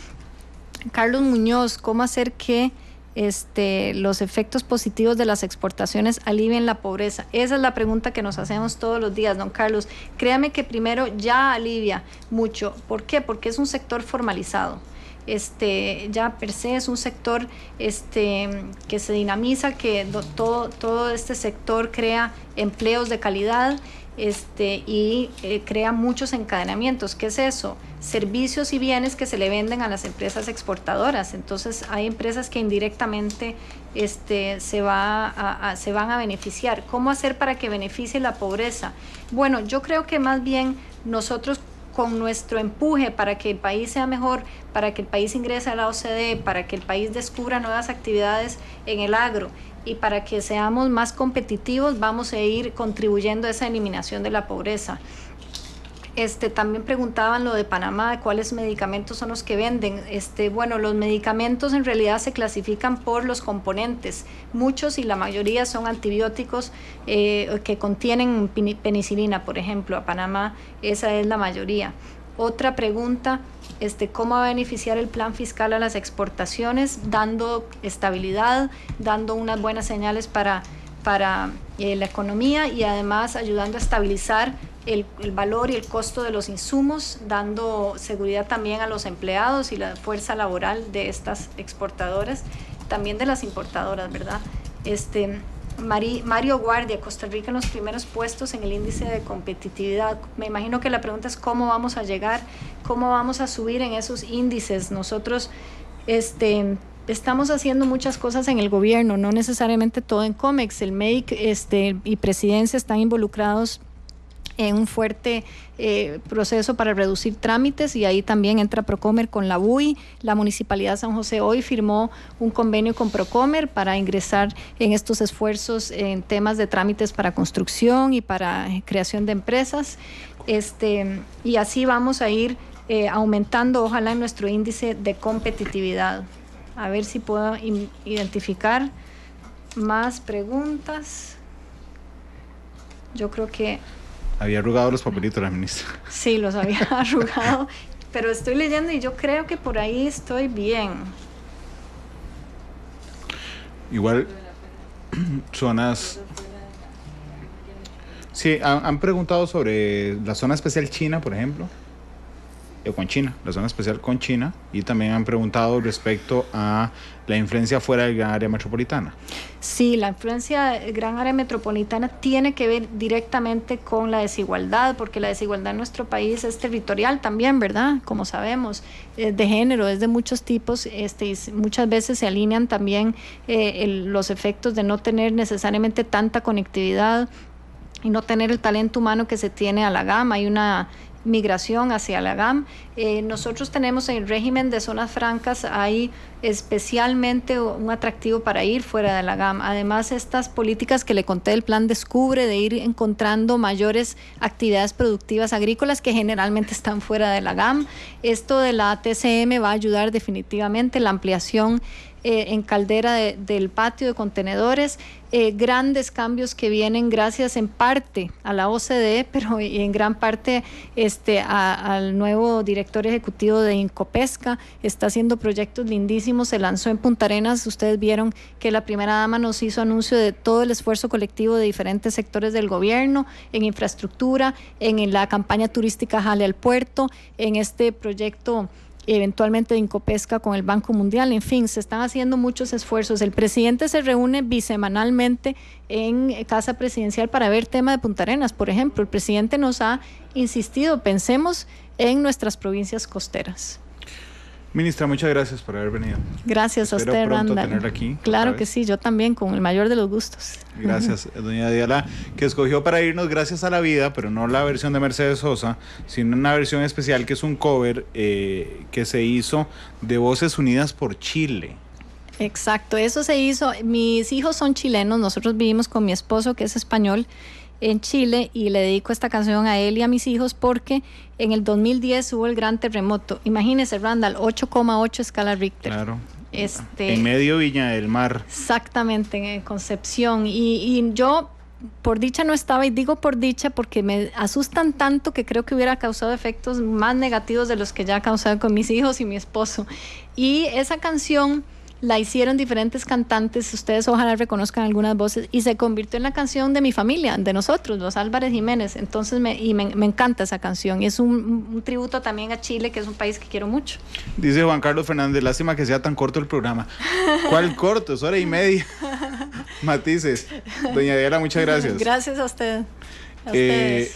Carlos Muñoz, ¿cómo hacer que este, los efectos positivos de las exportaciones alivien la pobreza? Esa es la pregunta que nos hacemos todos los días, don Carlos. Créame que primero ya alivia mucho. ¿Por qué? Porque es un sector formalizado. Este, ya per se es un sector este, que se dinamiza, que todo, todo este sector crea empleos de calidad este, y eh, crea muchos encadenamientos. ¿Qué es eso? Servicios y bienes que se le venden a las empresas exportadoras. Entonces hay empresas que indirectamente este, se, va se van a beneficiar. ¿Cómo hacer para que beneficie la pobreza? Bueno, yo creo que más bien nosotros con nuestro empuje para que el país sea mejor, para que el país ingrese a la OCDE, para que el país descubra nuevas actividades en el agro y para que seamos más competitivos, vamos a ir contribuyendo a esa eliminación de la pobreza. Este, también preguntaban lo de Panamá, cuáles medicamentos son los que venden. Este, bueno, los medicamentos en realidad se clasifican por los componentes. Muchos y la mayoría son antibióticos eh, que contienen penicilina, por ejemplo. A Panamá esa es la mayoría. Otra pregunta, este, ¿cómo va a beneficiar el plan fiscal a las exportaciones? Dando estabilidad, dando unas buenas señales para, eh, la economía y además ayudando a estabilizar el, valor y el costo de los insumos, dando seguridad también a los empleados y la fuerza laboral de estas exportadoras, también de las importadoras, ¿verdad? Este, Mario Guardia, Costa Rica en los primeros puestos en el índice de competitividad. Me imagino que la pregunta es cómo vamos a llegar, cómo vamos a subir en esos índices. Nosotros, este, estamos haciendo muchas cosas en el gobierno, no necesariamente todo en COMEX. El MEIC este, y Presidencia están involucrados en un fuerte eh, proceso para reducir trámites y ahí también entra Procomer con la UI. La Municipalidad de San José hoy firmó un convenio con Procomer para ingresar en estos esfuerzos en temas de trámites para construcción y para creación de empresas. Este, y así vamos a ir eh, aumentando, ojalá, en nuestro índice de competitividad. A ver si puedo identificar más preguntas. Yo creo que había arrugado los papelitos la ministra. <laughs> Sí, los había <laughs> arrugado, pero estoy leyendo y yo creo que por ahí estoy bien. Igual, <clears throat> zonas... Sí, han, preguntado sobre la zona especial China, por ejemplo con China, la zona especial con China, y también han preguntado respecto a la influencia fuera del gran área metropolitana. Sí, la influencia del gran área metropolitana tiene que ver directamente con la desigualdad, porque la desigualdad en nuestro país es territorial también, ¿verdad? Como sabemos, es eh, de género, es de muchos tipos, este, muchas veces se alinean también eh, los efectos de no tener necesariamente tanta conectividad y no tener el talento humano que se tiene a la gama. Hay una migración hacia la GAM. Eh, nosotros tenemos en el régimen de zonas francas, hay especialmente un atractivo para ir fuera de la GAM. Además, estas políticas que le conté el plan Descubre, de ir encontrando mayores actividades productivas agrícolas que generalmente están fuera de la GAM. Esto de la TCM va a ayudar definitivamente la ampliación eh, en caldera del patio de contenedores, eh, grandes cambios que vienen gracias en parte a la OCDE, pero en gran parte este, a, al nuevo director ejecutivo de Incopesca, está haciendo proyectos lindísimos, se lanzó en Punta Arenas, ustedes vieron que la primera dama nos hizo anuncio de todo el esfuerzo colectivo de diferentes sectores del gobierno, en infraestructura, en, en la campaña turística Jale al Puerto, en este proyecto eventualmente Incopesca con el Banco Mundial. En fin, se están haciendo muchos esfuerzos. El presidente se reúne bisemanalmente en Casa Presidencial para ver tema de Punta Arenas, por ejemplo. El presidente nos ha insistido, pensemos en nuestras provincias costeras. Ministra, muchas gracias por haber venido. Gracias a usted, aquí. Claro que sí, yo también, con el mayor de los gustos. Gracias, <laughs> doña Diala, que escogió para irnos Gracias a la Vida, pero no la versión de Mercedes Sosa, sino una versión especial que es un cover eh, que se hizo de Voces Unidas por Chile. Exacto, eso se hizo. Mis hijos son chilenos, nosotros vivimos con mi esposo, que es español, en Chile, y le dedico esta canción a él y a mis hijos porque en el 2010 hubo el gran terremoto. Imagínese, Randall, 8,8 escala Richter. Claro. Este, en medio Viña del Mar. Exactamente, en Concepción. Y, y yo, por dicha, no estaba, y digo por dicha porque me asustan tanto que creo que hubiera causado efectos más negativos de los que ya ha causado con mis hijos y mi esposo. Y esa canción la hicieron diferentes cantantes, ustedes ojalá reconozcan algunas voces, y se convirtió en la canción de mi familia, de nosotros, los Álvarez Jiménez. Entonces, me, y me, encanta esa canción. y Es un, tributo también a Chile, que es un país que quiero mucho. Dice Juan Carlos Fernández, lástima que sea tan corto el programa. ¿Cuál <laughs> corto? Es hora y media. <laughs> Matices. Doña Diana, muchas gracias. Gracias a usted. A eh,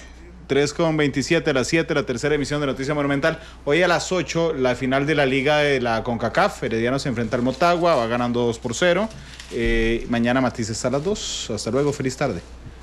3 con 27 a las 7, la tercera emisión de Noticia Monumental. Hoy a las 8, la final de la Liga de la CONCACAF. Herediano se enfrenta al Motagua, va ganando 2 por 0. Eh, mañana está a las 2. Hasta luego, feliz tarde.